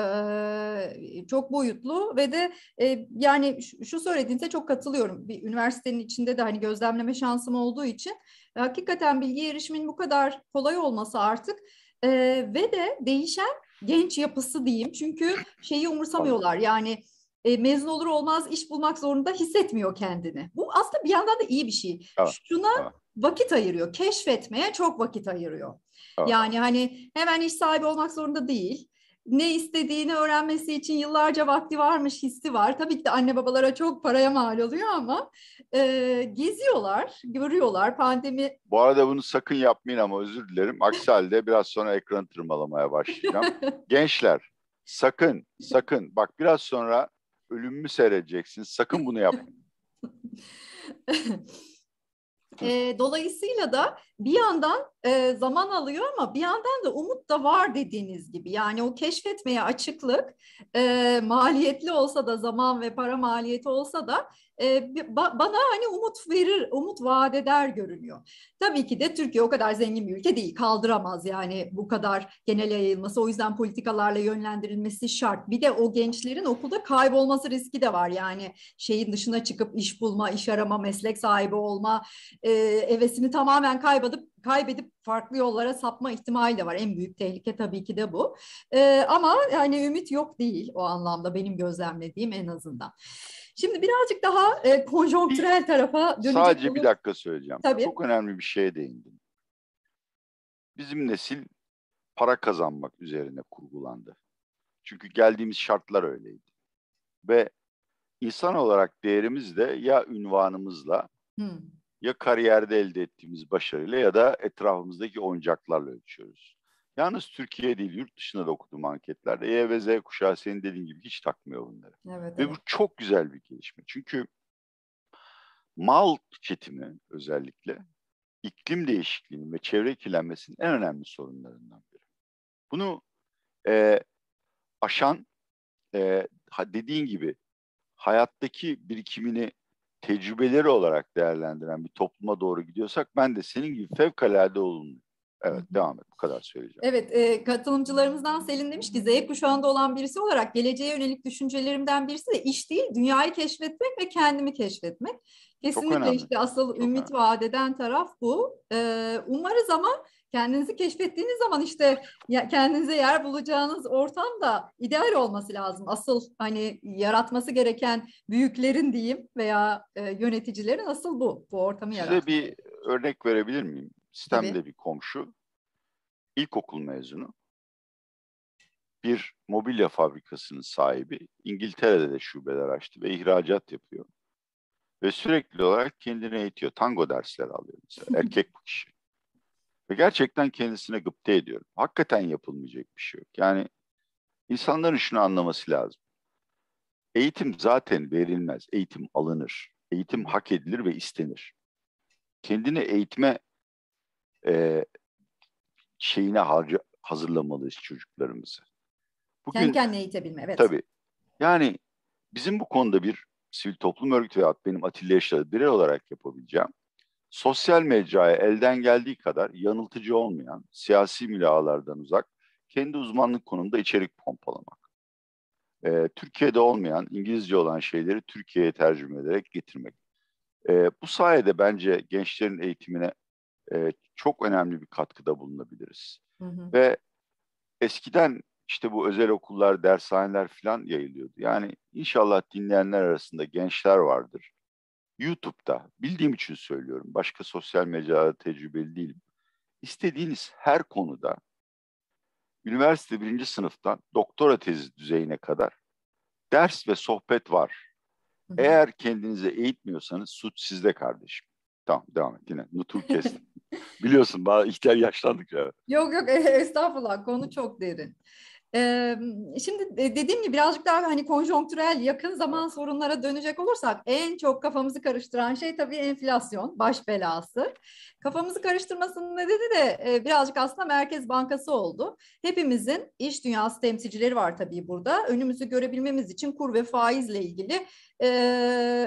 çok boyutlu ve de e, yani şu söylediğinize çok katılıyorum. Bir üniversitenin içinde de hani gözlemleme şansım olduğu için e, hakikaten bilgi erişimin bu kadar kolay olması artık e, ve de değişen genç yapısı diyeyim. Çünkü şeyi umursamıyorlar yani e, mezun olur olmaz iş bulmak zorunda hissetmiyor kendini. Bu aslında bir yandan da iyi bir şey. Evet. Şuna evet. vakit ayırıyor. Keşfetmeye çok vakit ayırıyor. Evet. Yani hani hemen iş sahibi olmak zorunda değil ne istediğini öğrenmesi için yıllarca vakti varmış hissi var. Tabii ki de anne babalara çok paraya mal oluyor ama e, geziyorlar, görüyorlar pandemi. Bu arada bunu sakın yapmayın ama özür dilerim. Aksi biraz sonra ekranı tırmalamaya başlayacağım. Gençler sakın, sakın bak biraz sonra ölümümü seyredeceksin. Sakın bunu yapma. E, dolayısıyla da bir yandan e, zaman alıyor ama bir yandan da umut da var dediğiniz gibi. Yani o keşfetmeye açıklık e, maliyetli olsa da zaman ve para maliyeti olsa da e, bana hani umut verir, umut vaat eder görünüyor. Tabii ki de Türkiye o kadar zengin bir ülke değil, kaldıramaz yani bu kadar genel yayılması. O yüzden politikalarla yönlendirilmesi şart. Bir de o gençlerin okulda kaybolması riski de var. Yani şeyin dışına çıkıp iş bulma, iş arama, meslek sahibi olma e, hevesini tamamen kaybedip kaybedip farklı yollara sapma ihtimali de var. En büyük tehlike tabii ki de bu. E, ama yani ümit yok değil o anlamda benim gözlemlediğim en azından. Şimdi birazcık daha e, konjonktürel tarafa dönecek Sadece olur. bir dakika söyleyeceğim. Tabii. Çok önemli bir şeye değindim. Bizim nesil para kazanmak üzerine kurgulandı. Çünkü geldiğimiz şartlar öyleydi. Ve insan olarak değerimiz de ya ünvanımızla hmm. ya kariyerde elde ettiğimiz başarıyla ya da etrafımızdaki oyuncaklarla ölçüyoruz. Yalnız Türkiye değil, yurt dışında da okudum anketlerde. E ve Z kuşağı senin dediğin gibi hiç takmıyor bunları. Evet, ve evet. bu çok güzel bir gelişme. Çünkü mal tüketimi özellikle iklim değişikliğinin ve çevre kirlenmesinin en önemli sorunlarından biri. Bunu e, aşan, e, dediğin gibi hayattaki birikimini tecrübeleri olarak değerlendiren bir topluma doğru gidiyorsak ben de senin gibi fevkalade olumlu Evet devam et bu kadar söyleyeceğim. Evet e, katılımcılarımızdan Selin demiş ki Z kuşağında olan birisi olarak geleceğe yönelik düşüncelerimden birisi de iş değil dünyayı keşfetmek ve kendimi keşfetmek. Kesinlikle işte asıl Çok ümit önemli. vaat eden taraf bu. E, umarız ama kendinizi keşfettiğiniz zaman işte kendinize yer bulacağınız ortam da ideal olması lazım. Asıl hani yaratması gereken büyüklerin diyeyim veya e, yöneticilerin asıl bu bu ortamı yaratmak. Size bir örnek verebilir miyim? sistemde Tabii. bir komşu, ilkokul mezunu, bir mobilya fabrikasının sahibi, İngiltere'de de şubeler açtı ve ihracat yapıyor. Ve sürekli olarak kendini eğitiyor. Tango dersleri alıyor mesela. Erkek bu kişi. Ve gerçekten kendisine gıpta ediyorum. Hakikaten yapılmayacak bir şey yok. Yani insanların şunu anlaması lazım. Eğitim zaten verilmez. Eğitim alınır. Eğitim hak edilir ve istenir. Kendini eğitme e, şeyine harca, hazırlamalıyız çocuklarımızı. Bugün, Kendi kendine eğitebilme, evet. Tabii. Yani bizim bu konuda bir sivil toplum örgütü veyahut benim Atilla Yaşar'da birer olarak yapabileceğim, sosyal medyaya elden geldiği kadar yanıltıcı olmayan, siyasi mülahalardan uzak, kendi uzmanlık konumda içerik pompalamak. Ee, Türkiye'de olmayan, İngilizce olan şeyleri Türkiye'ye tercüme ederek getirmek. Ee, bu sayede bence gençlerin eğitimine e, çok önemli bir katkıda bulunabiliriz. Hı hı. Ve eskiden işte bu özel okullar, dershaneler falan yayılıyordu. Yani inşallah dinleyenler arasında gençler vardır. YouTube'da bildiğim için söylüyorum. Başka sosyal mecrada tecrübeli değilim. İstediğiniz her konuda üniversite birinci sınıftan doktora tezi düzeyine kadar ders ve sohbet var. Hı hı. Eğer kendinizi eğitmiyorsanız suç sizde kardeşim. Tamam devam et yine. Nutuk kestim. Biliyorsun bana ihtiyar yaşlandık ya. Yok yok estağfurullah konu çok derin. Ee, şimdi dediğim gibi birazcık daha hani konjonktürel yakın zaman sorunlara dönecek olursak en çok kafamızı karıştıran şey tabii enflasyon baş belası. Kafamızı karıştırmasının nedeni de birazcık aslında Merkez Bankası oldu. Hepimizin iş dünyası temsilcileri var tabii burada. Önümüzü görebilmemiz için kur ve faizle ilgili e,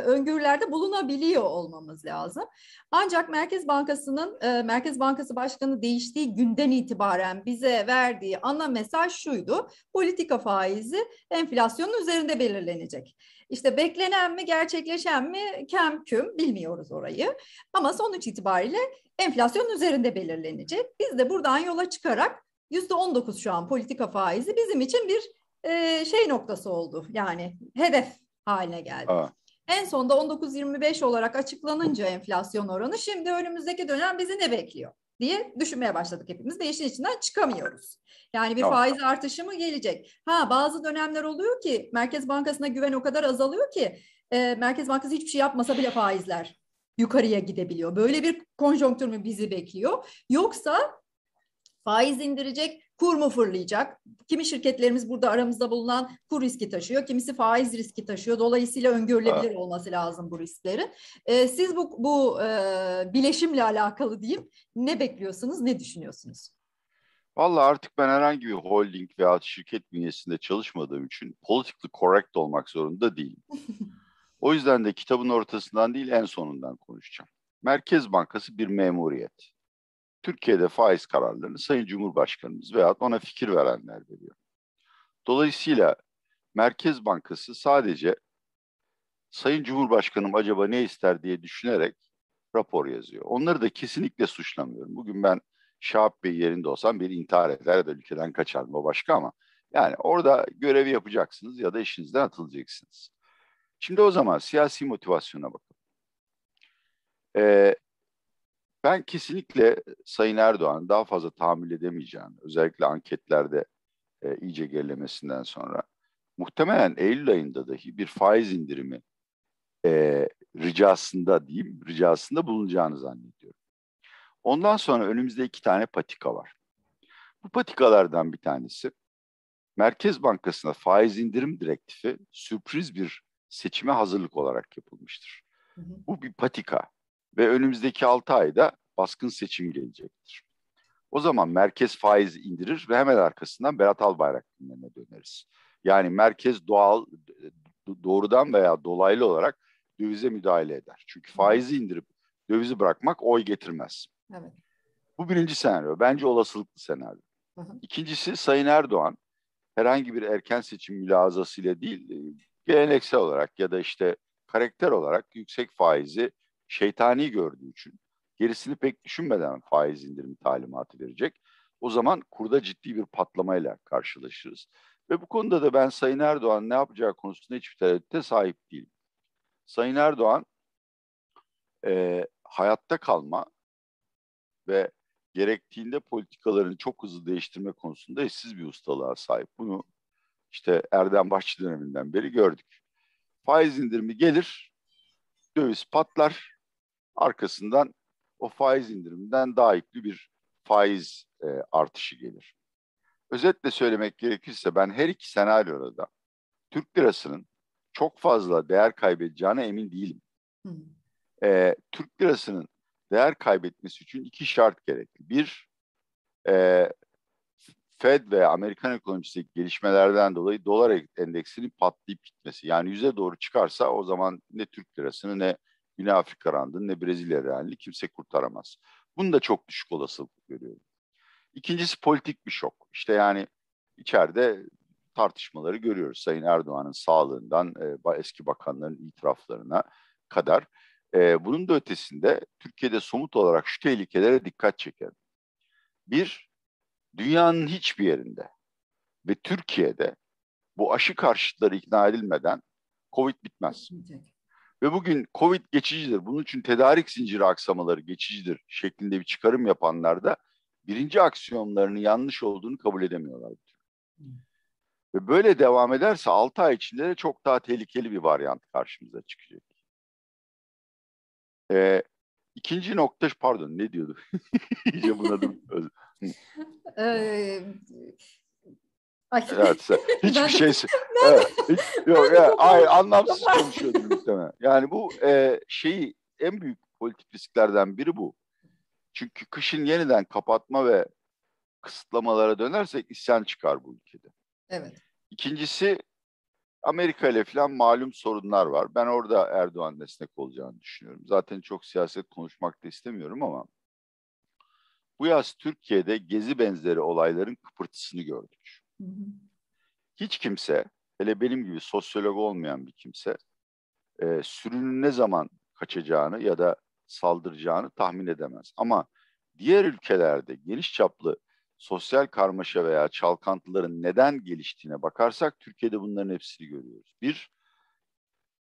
öngörülerde bulunabiliyor olmamız lazım. Ancak Merkez Bankası'nın e, Merkez Bankası Başkanı değiştiği günden itibaren bize verdiği ana mesaj şuydu. Politika faizi enflasyonun üzerinde belirlenecek. İşte beklenen mi gerçekleşen mi kem küm bilmiyoruz orayı. Ama sonuç itibariyle enflasyon üzerinde belirlenecek. Biz de buradan yola çıkarak yüzde on dokuz şu an politika faizi bizim için bir e, şey noktası oldu. Yani hedef haline geldi. Aa. En sonda 19-25 olarak açıklanınca enflasyon oranı şimdi önümüzdeki dönem bizi ne bekliyor diye düşünmeye başladık hepimiz ve işin içinden çıkamıyoruz. Yani bir tamam. faiz artışı mı gelecek? Ha bazı dönemler oluyor ki Merkez Bankası'na güven o kadar azalıyor ki e, Merkez Bankası hiçbir şey yapmasa bile faizler yukarıya gidebiliyor. Böyle bir konjonktür mü bizi bekliyor? Yoksa faiz indirecek Kur mu fırlayacak? Kimi şirketlerimiz burada aramızda bulunan kur riski taşıyor, kimisi faiz riski taşıyor. Dolayısıyla öngörülebilir ha. olması lazım bu risklerin. E, ee, siz bu, bu e, bileşimle alakalı diyeyim ne bekliyorsunuz, ne düşünüyorsunuz? Vallahi artık ben herhangi bir holding veya şirket bünyesinde çalışmadığım için politically correct olmak zorunda değilim. o yüzden de kitabın ortasından değil en sonundan konuşacağım. Merkez Bankası bir memuriyet. Türkiye'de faiz kararlarını Sayın Cumhurbaşkanımız veya ona fikir verenler veriyor. Dolayısıyla Merkez Bankası sadece Sayın Cumhurbaşkanım acaba ne ister diye düşünerek rapor yazıyor. Onları da kesinlikle suçlamıyorum. Bugün ben Şahap Bey yerinde olsam bir intihar eder de ülkeden kaçar mı başka ama yani orada görevi yapacaksınız ya da işinizden atılacaksınız. Şimdi o zaman siyasi motivasyona bakın. Ee, ben kesinlikle e, Sayın Erdoğan daha fazla tahammül edemeyeceğini, özellikle anketlerde e, iyice gerilemesinden sonra muhtemelen Eylül ayında dahi bir faiz indirimi e, ricasında diyeyim, ricasında bulunacağını zannediyorum. Ondan sonra önümüzde iki tane patika var. Bu patikalardan bir tanesi Merkez Bankası'na faiz indirim direktifi sürpriz bir seçime hazırlık olarak yapılmıştır. Hı hı. Bu bir patika ve önümüzdeki 6 ayda baskın seçim gelecektir. O zaman merkez faiz indirir ve hemen arkasından Berat Albayrak gündemine döneriz. Yani merkez doğal doğrudan veya dolaylı olarak dövize müdahale eder. Çünkü faizi indirip dövizi bırakmak oy getirmez. Evet. Bu birinci senaryo. Bence olasılıklı senaryo. Hı hı. İkincisi Sayın Erdoğan herhangi bir erken seçim ile değil, e, geleneksel olarak ya da işte karakter olarak yüksek faizi şeytani gördüğü için gerisini pek düşünmeden faiz indirimi talimatı verecek. O zaman kurda ciddi bir patlamayla karşılaşırız. Ve bu konuda da ben Sayın Erdoğan ne yapacağı konusunda hiçbir tereddütte sahip değilim. Sayın Erdoğan e, hayatta kalma ve gerektiğinde politikalarını çok hızlı değiştirme konusunda eşsiz bir ustalığa sahip. Bunu işte Erdem Bahçı döneminden beri gördük. Faiz indirimi gelir, döviz patlar, arkasından o faiz indiriminden daha yüklü bir faiz e, artışı gelir. Özetle söylemek gerekirse ben her iki senaryoda da Türk lirasının çok fazla değer kaybedeceğine emin değilim. E, Türk lirasının değer kaybetmesi için iki şart gerekli. Bir, e, Fed ve Amerikan ekonomisindeki gelişmelerden dolayı dolar endeksinin patlayıp gitmesi. Yani yüze doğru çıkarsa o zaman ne Türk lirasını ne Güney Afrika randını ne Brezilya realini kimse kurtaramaz. Bunu da çok düşük olasılık görüyorum. İkincisi politik bir şok. İşte yani içeride tartışmaları görüyoruz. Sayın Erdoğan'ın sağlığından e, eski bakanların itiraflarına kadar. E, bunun da ötesinde Türkiye'de somut olarak şu tehlikelere dikkat çekerim. Bir, dünyanın hiçbir yerinde ve Türkiye'de bu aşı karşıtları ikna edilmeden COVID bitmez. Bitmeyecek. Ve bugün COVID geçicidir. Bunun için tedarik zinciri aksamaları geçicidir şeklinde bir çıkarım yapanlar da birinci aksiyonlarının yanlış olduğunu kabul edemiyorlar. Ve böyle devam ederse 6 ay içinde de çok daha tehlikeli bir varyant karşımıza çıkacak. Ee, ikinci nokta, pardon ne diyordum? İyice bunadım. ee, Ay. hiçbir şey. evet, yok ya, ay anlamsız konuşuyordum muhtemelen. Yani bu e, şeyi en büyük politik risklerden biri bu. Çünkü kışın yeniden kapatma ve kısıtlamalara dönersek isyan çıkar bu ülkede. Evet. İkincisi Amerika ile falan malum sorunlar var. Ben orada Erdoğan destek olacağını düşünüyorum. Zaten çok siyaset konuşmak da istemiyorum ama bu yaz Türkiye'de gezi benzeri olayların kıpırtısını gördük. Hiç kimse, hele benim gibi sosyolog olmayan bir kimse, e, sürünün ne zaman kaçacağını ya da saldıracağını tahmin edemez. Ama diğer ülkelerde geniş çaplı sosyal karmaşa veya çalkantıların neden geliştiğine bakarsak Türkiye'de bunların hepsini görüyoruz. Bir,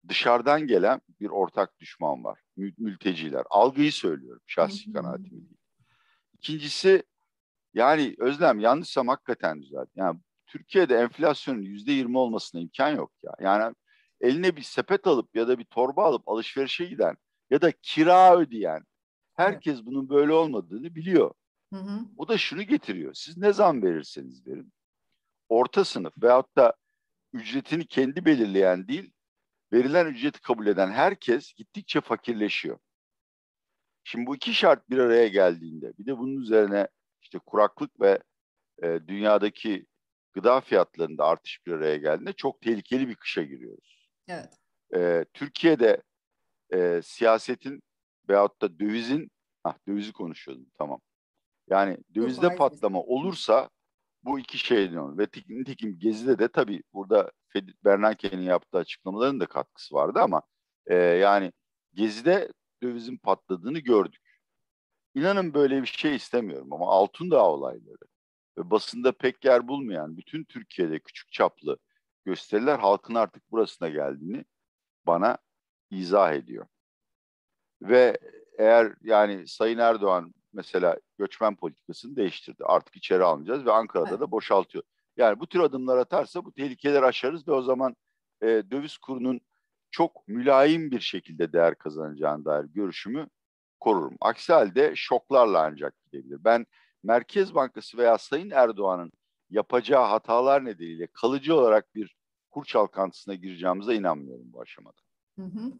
dışarıdan gelen bir ortak düşman var. Mülteciler. Algıyı söylüyorum şahsi kanaatimi İkincisi yani Özlem yanlışsam hakikaten düzelt. Yani Türkiye'de enflasyonun yüzde yirmi olmasına imkan yok ya. Yani eline bir sepet alıp ya da bir torba alıp alışverişe giden ya da kira ödeyen herkes bunun böyle olmadığını biliyor. Hı O da şunu getiriyor. Siz ne zam verirseniz verin. Orta sınıf veyahut da ücretini kendi belirleyen değil, verilen ücreti kabul eden herkes gittikçe fakirleşiyor. Şimdi bu iki şart bir araya geldiğinde bir de bunun üzerine işte kuraklık ve e, dünyadaki gıda fiyatlarında artış bir araya geldiğinde çok tehlikeli bir kışa giriyoruz. Evet. E, Türkiye'de e, siyasetin veyahut da dövizin, ah dövizi konuşuyordum tamam. Yani dövizde Yok, patlama hayır. olursa bu iki şeyden olur. Ve nitekim Gezi'de de tabii burada Bernanke'nin yaptığı açıklamaların da katkısı vardı ama e, yani Gezi'de dövizin patladığını gördük. İnanın böyle bir şey istemiyorum ama Altındağ olayları ve basında pek yer bulmayan bütün Türkiye'de küçük çaplı gösteriler halkın artık burasına geldiğini bana izah ediyor. Ve eğer yani Sayın Erdoğan mesela göçmen politikasını değiştirdi. Artık içeri almayacağız ve Ankara'da evet. da boşaltıyor. Yani bu tür adımlar atarsa bu tehlikeleri aşarız ve o zaman e, döviz kurunun çok mülayim bir şekilde değer kazanacağına dair görüşümü korurum. Aksi halde şoklarla ancak gidebilir. Ben Merkez Bankası veya Sayın Erdoğan'ın yapacağı hatalar nedeniyle kalıcı olarak bir kur çalkantısına gireceğimize inanmıyorum bu aşamada. Hı hı.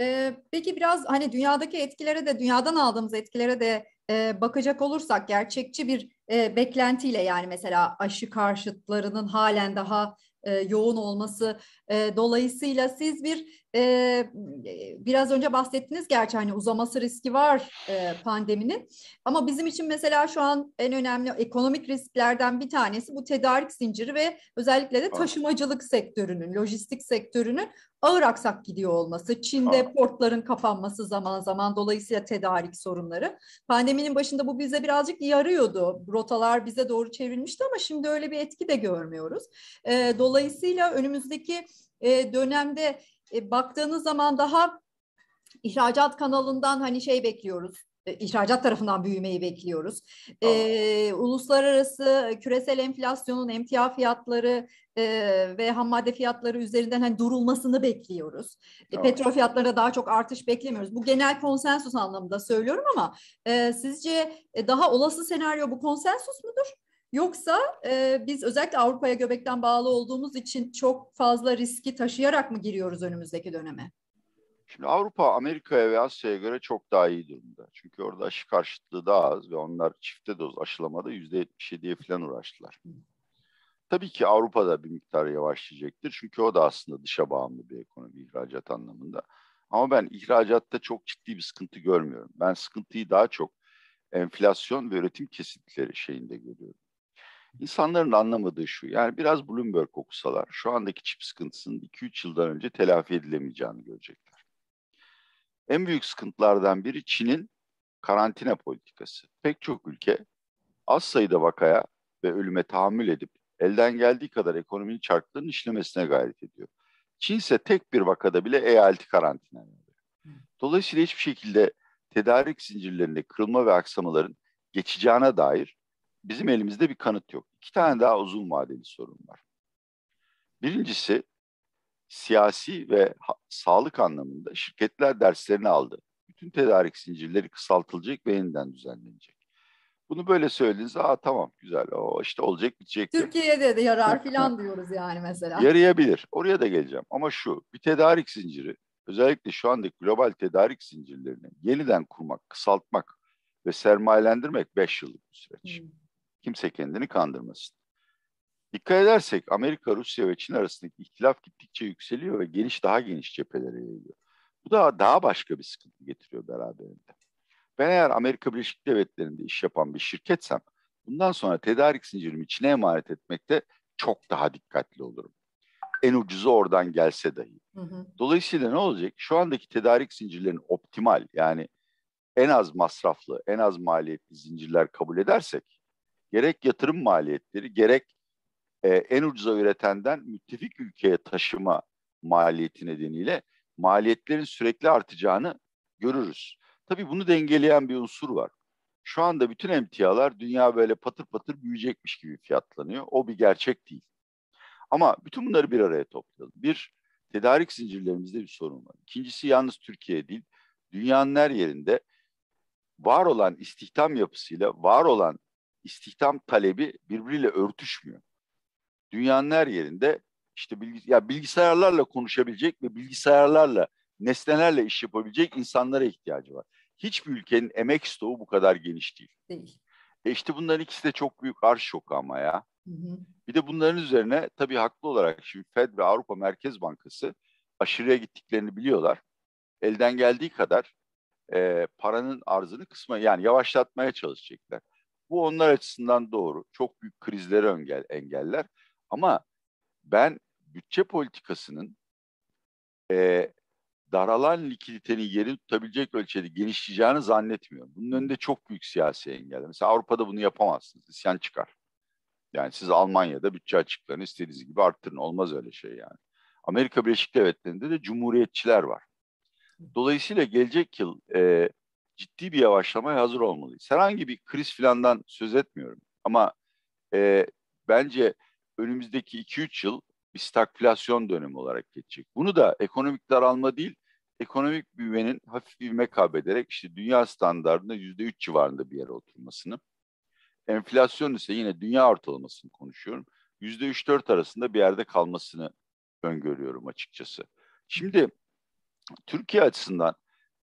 Ee, peki biraz hani dünyadaki etkilere de dünyadan aldığımız etkilere de e, bakacak olursak gerçekçi bir e, beklentiyle yani mesela aşı karşıtlarının halen daha e, yoğun olması e, dolayısıyla siz bir e, biraz önce bahsettiniz gerçi hani uzaması riski var e, pandeminin. Ama bizim için mesela şu an en önemli ekonomik risklerden bir tanesi bu tedarik zinciri ve özellikle de taşımacılık sektörünün, lojistik sektörünün ağır aksak gidiyor olması, Çin'de ha. portların kapanması zaman zaman dolayısıyla tedarik sorunları. Pandeminin başında bu bize birazcık yarıyordu. Rotalar bize doğru çevrilmişti ama şimdi öyle bir etki de görmüyoruz. E, dolayısıyla önümüzdeki e, dönemde e, baktığınız zaman daha ihracat kanalından hani şey bekliyoruz e, ihracat tarafından büyümeyi bekliyoruz. ee, uluslararası küresel enflasyonun emtia fiyatları e, ve ham madde fiyatları üzerinden hani durulmasını bekliyoruz. E, petrol fiyatlarına daha çok artış beklemiyoruz. Bu genel konsensus anlamında söylüyorum ama e, sizce e, daha olası senaryo bu konsensus mudur? Yoksa e, biz özellikle Avrupa'ya göbekten bağlı olduğumuz için çok fazla riski taşıyarak mı giriyoruz önümüzdeki döneme? Şimdi Avrupa Amerika'ya ve Asya'ya göre çok daha iyi durumda. Çünkü orada aşı karşıtlığı daha az ve onlar çifte doz aşılamada %77'ye falan uğraştılar. Tabii ki Avrupa'da bir miktar yavaşlayacaktır. Çünkü o da aslında dışa bağımlı bir ekonomi ihracat anlamında. Ama ben ihracatta çok ciddi bir sıkıntı görmüyorum. Ben sıkıntıyı daha çok enflasyon ve üretim kesintileri şeyinde görüyorum. İnsanların anlamadığı şu, yani biraz Bloomberg okusalar şu andaki çip sıkıntısının 2-3 yıldan önce telafi edilemeyeceğini görecekler. En büyük sıkıntılardan biri Çin'in karantina politikası. Pek çok ülke az sayıda vakaya ve ölüme tahammül edip elden geldiği kadar ekonominin çarklarının işlemesine gayret ediyor. Çin ise tek bir vakada bile eyaleti karantina veriyor. Dolayısıyla hiçbir şekilde tedarik zincirlerinde kırılma ve aksamaların geçeceğine dair bizim elimizde bir kanıt yok. İki tane daha uzun vadeli sorun var. Birincisi siyasi ve ha- sağlık anlamında şirketler derslerini aldı. Bütün tedarik zincirleri kısaltılacak ve yeniden düzenlenecek. Bunu böyle söylediniz. Aa tamam güzel. O işte olacak bitecek. Türkiye'de de yarar filan diyoruz yani mesela. Yarayabilir. Oraya da geleceğim. Ama şu bir tedarik zinciri özellikle şu andaki global tedarik zincirlerini yeniden kurmak, kısaltmak ve sermayelendirmek 5 yıllık bir süreç. Hmm. Kimse kendini kandırmasın. Dikkat edersek Amerika, Rusya ve Çin arasındaki ihtilaf gittikçe yükseliyor ve geniş daha geniş cephelere yayılıyor. Bu da daha başka bir sıkıntı getiriyor beraberinde. Ben eğer Amerika Birleşik Devletleri'nde iş yapan bir şirketsem bundan sonra tedarik zincirimi Çin'e emanet etmekte çok daha dikkatli olurum. En ucuzu oradan gelse dahi. Hı hı. Dolayısıyla ne olacak? Şu andaki tedarik zincirlerin optimal yani en az masraflı, en az maliyetli zincirler kabul edersek gerek yatırım maliyetleri gerek e, en ucuza üretenden müttefik ülkeye taşıma maliyeti nedeniyle maliyetlerin sürekli artacağını görürüz. Tabii bunu dengeleyen bir unsur var. Şu anda bütün emtialar dünya böyle patır patır büyüyecekmiş gibi fiyatlanıyor. O bir gerçek değil. Ama bütün bunları bir araya toplayalım. Bir, tedarik zincirlerimizde bir sorun var. İkincisi yalnız Türkiye değil, dünyanın her yerinde var olan istihdam yapısıyla var olan istihdam talebi birbiriyle örtüşmüyor. Dünyanın her yerinde işte bilgi, ya bilgisayarlarla konuşabilecek ve bilgisayarlarla nesnelerle iş yapabilecek insanlara ihtiyacı var. Hiçbir ülkenin emek stoğu bu kadar geniş değil. Değil. E işte bunların ikisi de çok büyük arş şoku ama ya. Hı hı. Bir de bunların üzerine tabii haklı olarak şimdi Fed ve Avrupa Merkez Bankası aşırıya gittiklerini biliyorlar. Elden geldiği kadar e, paranın arzını kısma yani yavaşlatmaya çalışacaklar. Bu onlar açısından doğru. Çok büyük krizleri engel, engeller. Ama ben bütçe politikasının e, daralan likiditenin yerini tutabilecek ölçüde genişleyeceğini zannetmiyorum. Bunun önünde çok büyük siyasi engeller. Mesela Avrupa'da bunu yapamazsınız. İsyan çıkar. Yani siz Almanya'da bütçe açıklarını istediğiniz gibi arttırın. Olmaz öyle şey yani. Amerika Birleşik Devletleri'nde de cumhuriyetçiler var. Dolayısıyla gelecek yıl e, ciddi bir yavaşlamaya hazır olmalıyız. Herhangi bir kriz filandan söz etmiyorum. Ama e, bence önümüzdeki 2-3 yıl bir stagflasyon dönemi olarak geçecek. Bunu da ekonomik daralma değil, ekonomik büyümenin hafif büyüme kaybederek işte dünya standartında yüzde üç civarında bir yere oturmasını, enflasyon ise yine dünya ortalamasını konuşuyorum, yüzde üç dört arasında bir yerde kalmasını öngörüyorum açıkçası. Şimdi Türkiye açısından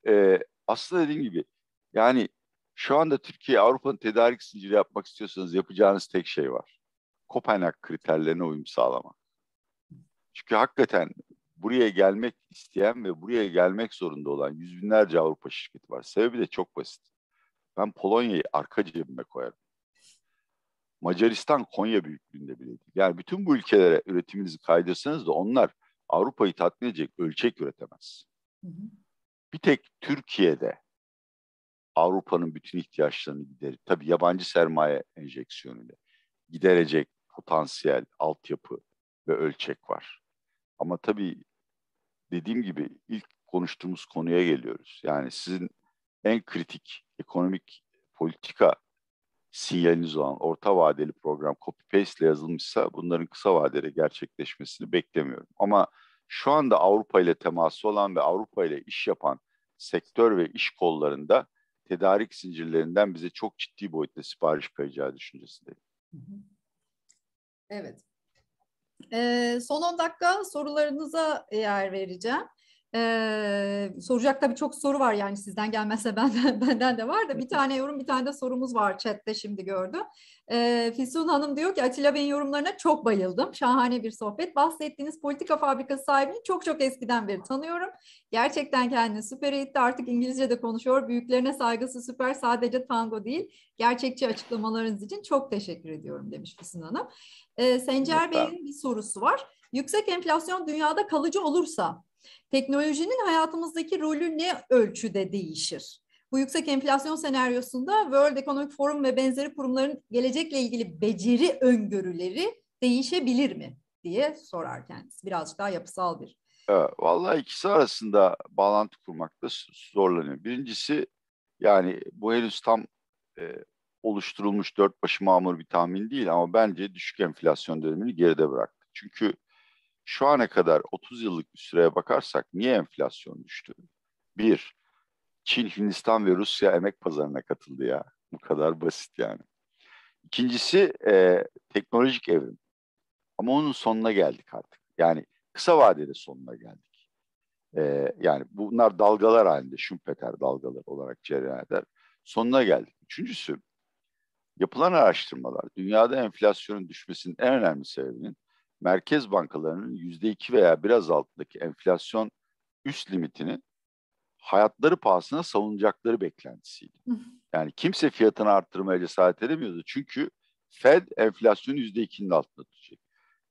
e, aslında dediğim gibi yani şu anda Türkiye Avrupa'nın tedarik zinciri yapmak istiyorsanız yapacağınız tek şey var. Kopenhag kriterlerine uyum sağlamak. Çünkü hakikaten buraya gelmek isteyen ve buraya gelmek zorunda olan yüz binlerce Avrupa şirketi var. Sebebi de çok basit. Ben Polonya'yı arka cebime koyarım. Macaristan Konya büyüklüğünde bile değil. Yani bütün bu ülkelere üretiminizi kaydırsanız da onlar Avrupa'yı tatmin edecek ölçek üretemez. Hı hı bir tek Türkiye'de Avrupa'nın bütün ihtiyaçlarını giderip tabii yabancı sermaye enjeksiyonuyla giderecek potansiyel, altyapı ve ölçek var. Ama tabii dediğim gibi ilk konuştuğumuz konuya geliyoruz. Yani sizin en kritik ekonomik politika sinyaliniz olan orta vadeli program copy paste ile yazılmışsa bunların kısa vadede gerçekleşmesini beklemiyorum. Ama şu anda Avrupa ile teması olan ve Avrupa ile iş yapan sektör ve iş kollarında tedarik zincirlerinden bize çok ciddi boyutta sipariş koyacağı düşüncesindeyim. Evet. Ee, son 10 dakika sorularınıza yer vereceğim. Ee, soracak tabii çok soru var yani sizden gelmezse benden, benden de var da bir tane yorum bir tane de sorumuz var chatte şimdi gördüm. Ee, Füsun Hanım diyor ki Atilla Bey'in yorumlarına çok bayıldım. Şahane bir sohbet. Bahsettiğiniz politika fabrikası sahibini çok çok eskiden beri tanıyorum. Gerçekten kendini süper eğitti. Artık İngilizce de konuşuyor. Büyüklerine saygısı süper. Sadece tango değil. Gerçekçi açıklamalarınız için çok teşekkür ediyorum demiş Füsun Hanım. Ee, Sencer Bey'in bir sorusu var. Yüksek enflasyon dünyada kalıcı olursa Teknolojinin hayatımızdaki rolü ne ölçüde değişir? Bu yüksek enflasyon senaryosunda World Economic Forum ve benzeri kurumların gelecekle ilgili beceri öngörüleri değişebilir mi diye sorar kendisi. Birazcık daha yapısal bir. Evet, vallahi ikisi arasında bağlantı kurmakta zorlanıyor. Birincisi yani bu henüz tam e, oluşturulmuş dört başı mamur bir tahmin değil ama bence düşük enflasyon dönemini geride bıraktı. Çünkü şu ana kadar 30 yıllık bir süreye bakarsak niye enflasyon düştü? Bir, Çin, Hindistan ve Rusya emek pazarına katıldı ya. Bu kadar basit yani. İkincisi e, teknolojik evrim. Ama onun sonuna geldik artık. Yani kısa vadede sonuna geldik. E, yani bunlar dalgalar halinde, Schumpeter dalgalar olarak cereyan eder. Sonuna geldik. Üçüncüsü, yapılan araştırmalar dünyada enflasyonun düşmesinin en önemli sebebinin merkez bankalarının yüzde iki veya biraz altındaki enflasyon üst limitini hayatları pahasına savunacakları beklentisiydi. Yani kimse fiyatını arttırmaya cesaret edemiyordu. Çünkü Fed enflasyonu yüzde ikinin altında tutacak.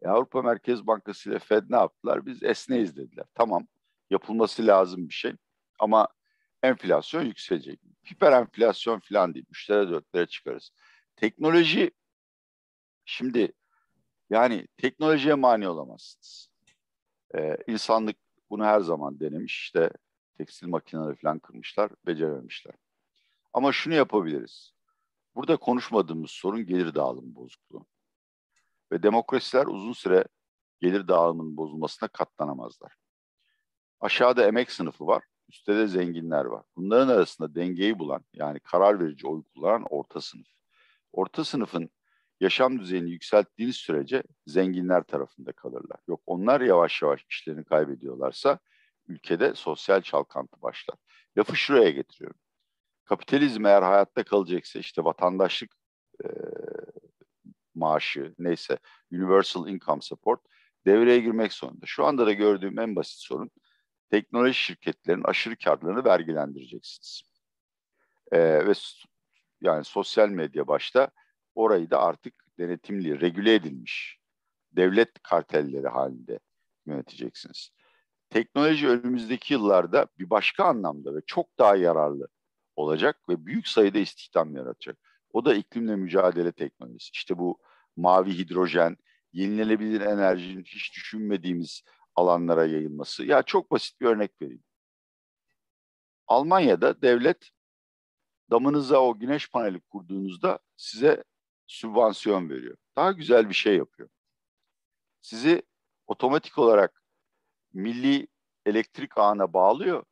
E Avrupa Merkez Bankası ile Fed ne yaptılar? Biz esneyiz dediler. Tamam yapılması lazım bir şey ama enflasyon yükselecek. Hiper enflasyon falan değil. Müşteri dörtlere çıkarız. Teknoloji şimdi yani teknolojiye mani olamazsınız. Ee, insanlık bunu her zaman denemiş. İşte tekstil makineleri falan kırmışlar, becerememişler. Ama şunu yapabiliriz. Burada konuşmadığımız sorun gelir dağılımı bozukluğu. Ve demokrasiler uzun süre gelir dağılımının bozulmasına katlanamazlar. Aşağıda emek sınıfı var, üstte de zenginler var. Bunların arasında dengeyi bulan yani karar verici oy kullanan orta sınıf. Orta sınıfın yaşam düzeyini yükselttiğiniz sürece zenginler tarafında kalırlar. Yok onlar yavaş yavaş işlerini kaybediyorlarsa ülkede sosyal çalkantı başlar. Lafı şuraya getiriyorum. Kapitalizm eğer hayatta kalacaksa işte vatandaşlık e, maaşı neyse universal income support devreye girmek zorunda. Şu anda da gördüğüm en basit sorun teknoloji şirketlerinin aşırı karlarını vergilendireceksiniz. E, ve yani sosyal medya başta orayı da artık denetimli, regüle edilmiş devlet kartelleri halinde yöneteceksiniz. Teknoloji önümüzdeki yıllarda bir başka anlamda ve çok daha yararlı olacak ve büyük sayıda istihdam yaratacak. O da iklimle mücadele teknolojisi. İşte bu mavi hidrojen, yenilenebilir enerjinin hiç düşünmediğimiz alanlara yayılması. Ya çok basit bir örnek vereyim. Almanya'da devlet damınıza o güneş paneli kurduğunuzda size sübvansiyon veriyor. Daha güzel bir şey yapıyor. Sizi otomatik olarak milli elektrik ağına bağlıyor.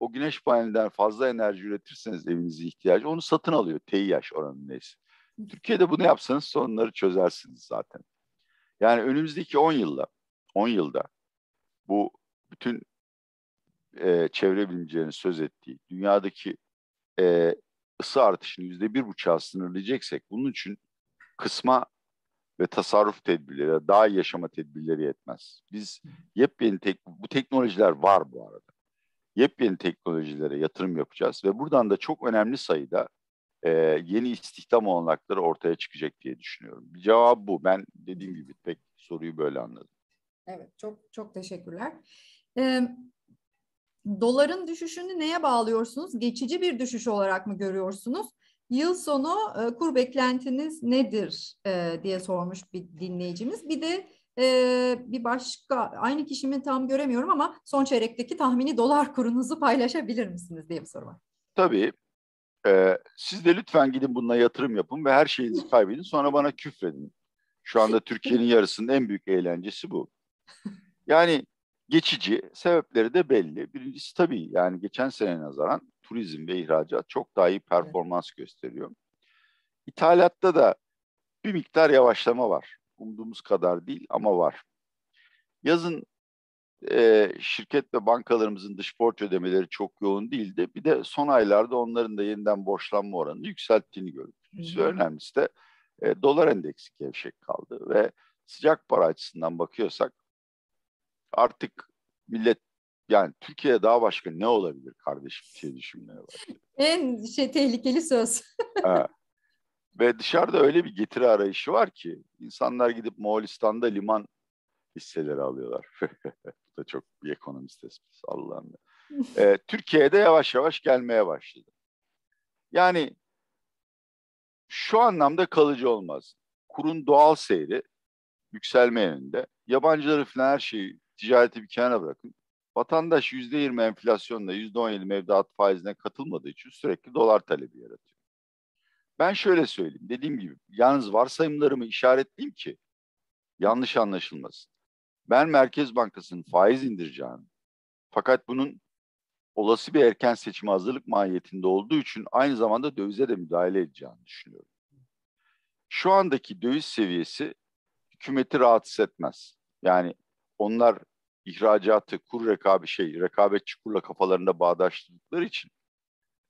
O güneş panelinden fazla enerji üretirseniz evinizin ihtiyacı onu satın alıyor. TİH oranı neyse. Türkiye'de bunu yapsanız sorunları çözersiniz zaten. Yani önümüzdeki 10 yılda 10 yılda bu bütün e, çevre bilimcilerinin söz ettiği dünyadaki e, ısı artışını yüzde bir buçuğa sınırlayacaksek bunun için kısma ve tasarruf tedbirleri, daha iyi yaşama tedbirleri yetmez. Biz yepyeni tek, bu teknolojiler var bu arada. Yepyeni teknolojilere yatırım yapacağız ve buradan da çok önemli sayıda e, yeni istihdam olanakları ortaya çıkacak diye düşünüyorum. Bir cevap bu. Ben dediğim gibi pek soruyu böyle anladım. Evet, çok çok teşekkürler. Ee, doların düşüşünü neye bağlıyorsunuz? Geçici bir düşüş olarak mı görüyorsunuz? Yıl sonu e, kur beklentiniz nedir e, diye sormuş bir dinleyicimiz. Bir de e, bir başka aynı kişimi tam göremiyorum ama son çeyrekteki tahmini dolar kurunuzu paylaşabilir misiniz diye bir soru var. Tabii. Ee, siz de lütfen gidin bununla yatırım yapın ve her şeyinizi kaybedin. Sonra bana küfredin. Şu anda Türkiye'nin yarısının en büyük eğlencesi bu. Yani Geçici sebepleri de belli. Birincisi tabii yani geçen sene nazaran turizm ve ihracat çok daha iyi performans evet. gösteriyor. İthalatta da bir miktar yavaşlama var. Umduğumuz kadar değil ama var. Yazın e, şirket ve bankalarımızın dış borç ödemeleri çok yoğun değildi. Bir de son aylarda onların da yeniden borçlanma oranını yükselttiğini gördük. hı Önemlisi de e, dolar endeksi gevşek kaldı ve sıcak para açısından bakıyorsak artık millet yani Türkiye daha başka ne olabilir kardeşim diye düşünmeye başladı. En şey tehlikeli söz. Ve dışarıda öyle bir getiri arayışı var ki insanlar gidip Moğolistan'da liman hisseleri alıyorlar. Bu da çok bir ekonomist tespit Allah'ım. ee, Türkiye'de yavaş yavaş gelmeye başladı. Yani şu anlamda kalıcı olmaz. Kurun doğal seyri yükselme yönünde. Yabancıları falan her şeyi ticareti bir kenara bırakın. Vatandaş yüzde yirmi enflasyonla yüzde on yedi mevduat faizine katılmadığı için sürekli dolar talebi yaratıyor. Ben şöyle söyleyeyim. Dediğim gibi yalnız varsayımlarımı işaretleyeyim ki yanlış anlaşılmasın. Ben Merkez Bankası'nın faiz indireceğini fakat bunun olası bir erken seçim hazırlık mahiyetinde olduğu için aynı zamanda dövize de müdahale edeceğini düşünüyorum. Şu andaki döviz seviyesi hükümeti rahatsız etmez. Yani onlar ihracatı kur rekabi şey rekabetçi kurla kafalarında bağdaştırdıkları için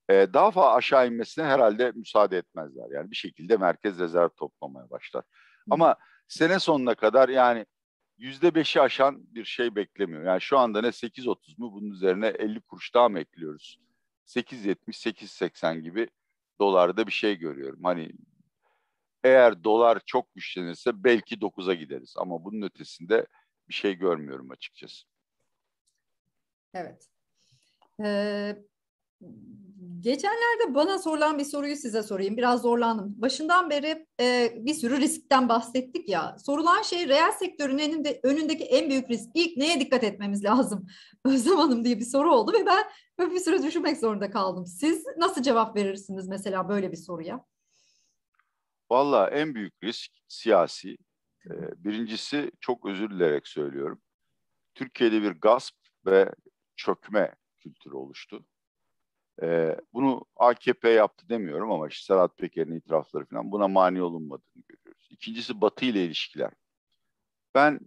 e, daha fazla aşağı inmesine herhalde müsaade etmezler. Yani bir şekilde merkez rezerv toplamaya başlar. Ama sene sonuna kadar yani yüzde beşi aşan bir şey beklemiyor. Yani şu anda ne 8.30 mu bunun üzerine 50 kuruş daha mı ekliyoruz? 8.70, 8.80 gibi dolarda bir şey görüyorum. Hani eğer dolar çok güçlenirse belki 9'a gideriz ama bunun ötesinde bir şey görmüyorum açıkçası. Evet. Ee, geçenlerde bana sorulan bir soruyu size sorayım. Biraz zorlandım. Başından beri e, bir sürü riskten bahsettik ya. Sorulan şey reel sektörün önünde, önündeki en büyük risk. İlk neye dikkat etmemiz lazım? Özlem Hanım diye bir soru oldu ve ben böyle bir süre düşünmek zorunda kaldım. Siz nasıl cevap verirsiniz mesela böyle bir soruya? Vallahi en büyük risk siyasi ee, birincisi çok özür dilerek söylüyorum. Türkiye'de bir gasp ve çökme kültürü oluştu. Ee, bunu AKP yaptı demiyorum ama işte Serhat Peker'in itirafları falan buna mani olunmadığını görüyoruz. İkincisi Batı ile ilişkiler. Ben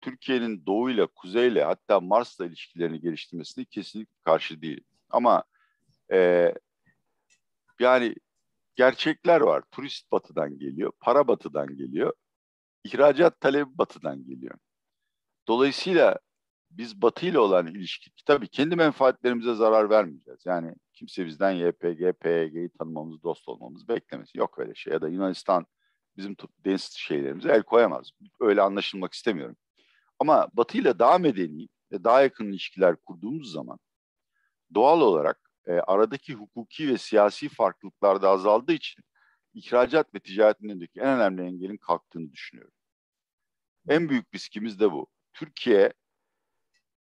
Türkiye'nin Doğu ile Kuzey ile hatta Mars'la ilişkilerini geliştirmesine kesinlikle karşı değilim. Ama e, yani gerçekler var. Turist batıdan geliyor, para batıdan geliyor. İhracat talebi batıdan geliyor. Dolayısıyla biz Batı ile olan ilişki, tabii kendi menfaatlerimize zarar vermeyeceğiz. Yani kimse bizden YPG, PYG'yi tanımamız, dost olmamız beklemez. Yok öyle şey. Ya da Yunanistan bizim deniz şeylerimize el koyamaz. Öyle anlaşılmak istemiyorum. Ama Batı ile daha medeni ve daha yakın ilişkiler kurduğumuz zaman doğal olarak e, aradaki hukuki ve siyasi farklılıklar da azaldığı için ihracat ve ticaretin önündeki en önemli engelin kalktığını düşünüyorum. En büyük riskimiz de bu. Türkiye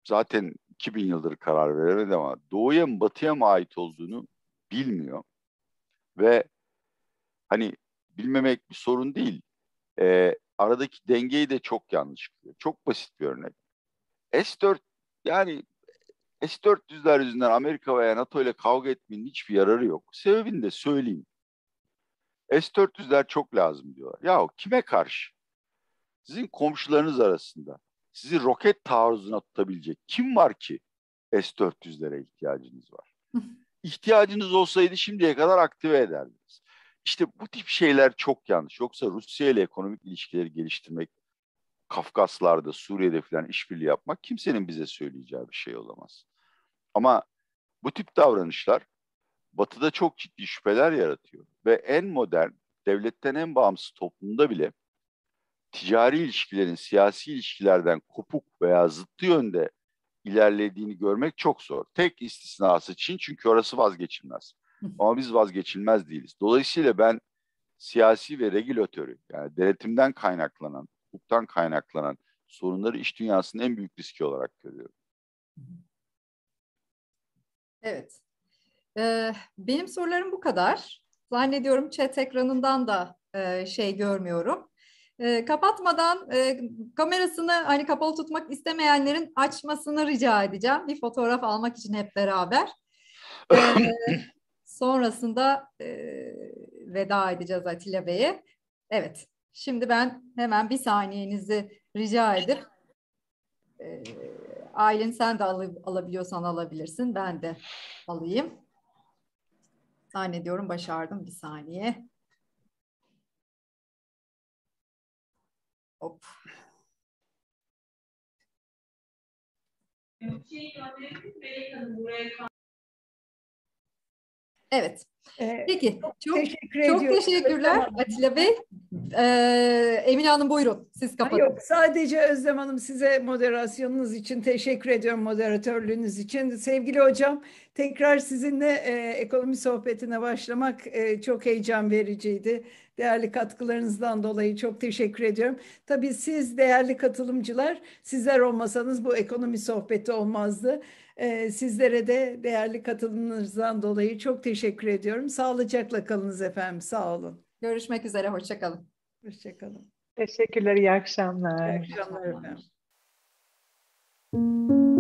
zaten 2000 yıldır karar veremedi ama doğuya mı batıya mı ait olduğunu bilmiyor. Ve hani bilmemek bir sorun değil. E, aradaki dengeyi de çok yanlış kılıyor. Çok basit bir örnek. S-4 yani S-400'ler yüzünden Amerika veya NATO ile kavga etmenin hiçbir yararı yok. Sebebini de söyleyeyim. S-400'ler çok lazım diyorlar. Yahu kime karşı? Sizin komşularınız arasında sizi roket taarruzuna tutabilecek kim var ki S-400'lere ihtiyacınız var? İhtiyacınız olsaydı şimdiye kadar aktive ederdiniz. İşte bu tip şeyler çok yanlış. Yoksa Rusya ile ekonomik ilişkileri geliştirmek, Kafkaslar'da, Suriye'de falan işbirliği yapmak kimsenin bize söyleyeceği bir şey olamaz. Ama bu tip davranışlar Batı'da çok ciddi şüpheler yaratıyor. Ve en modern, devletten en bağımsız toplumda bile ticari ilişkilerin siyasi ilişkilerden kopuk veya zıttı yönde ilerlediğini görmek çok zor. Tek istisnası Çin çünkü orası vazgeçilmez. Ama biz vazgeçilmez değiliz. Dolayısıyla ben siyasi ve regülatörü yani denetimden kaynaklanan, hukuktan kaynaklanan sorunları iş dünyasının en büyük riski olarak görüyorum. Evet benim sorularım bu kadar. Zannediyorum chat ekranından da e, şey görmüyorum. E, kapatmadan e, kamerasını hani kapalı tutmak istemeyenlerin açmasını rica edeceğim. Bir fotoğraf almak için hep beraber. E, sonrasında e, veda edeceğiz Atilla Bey'e. Evet, şimdi ben hemen bir saniyenizi rica edip e, Aylin sen de al alabiliyorsan alabilirsin. Ben de alayım. Zannediyorum başardım bir saniye. Hop. Şey, Evet. Ee, Peki. Çok, çok teşekkür çok ediyorum. teşekkürler Atilla Bey. Ee, Emine Hanım buyurun. Siz kapatın. Yok, sadece Özlem Hanım size moderasyonunuz için teşekkür ediyorum moderatörlüğünüz için. Sevgili hocam tekrar sizinle e, ekonomi sohbetine başlamak e, çok heyecan vericiydi. Değerli katkılarınızdan dolayı çok teşekkür ediyorum. Tabii siz değerli katılımcılar sizler olmasanız bu ekonomi sohbeti olmazdı. Ee, sizlere de değerli katılımınızdan dolayı çok teşekkür ediyorum. Sağlıcakla kalınız efendim. Sağ olun. Görüşmek üzere. Hoşçakalın. Hoşçakalın. Teşekkürler. İyi akşamlar. İyi akşamlar efendim.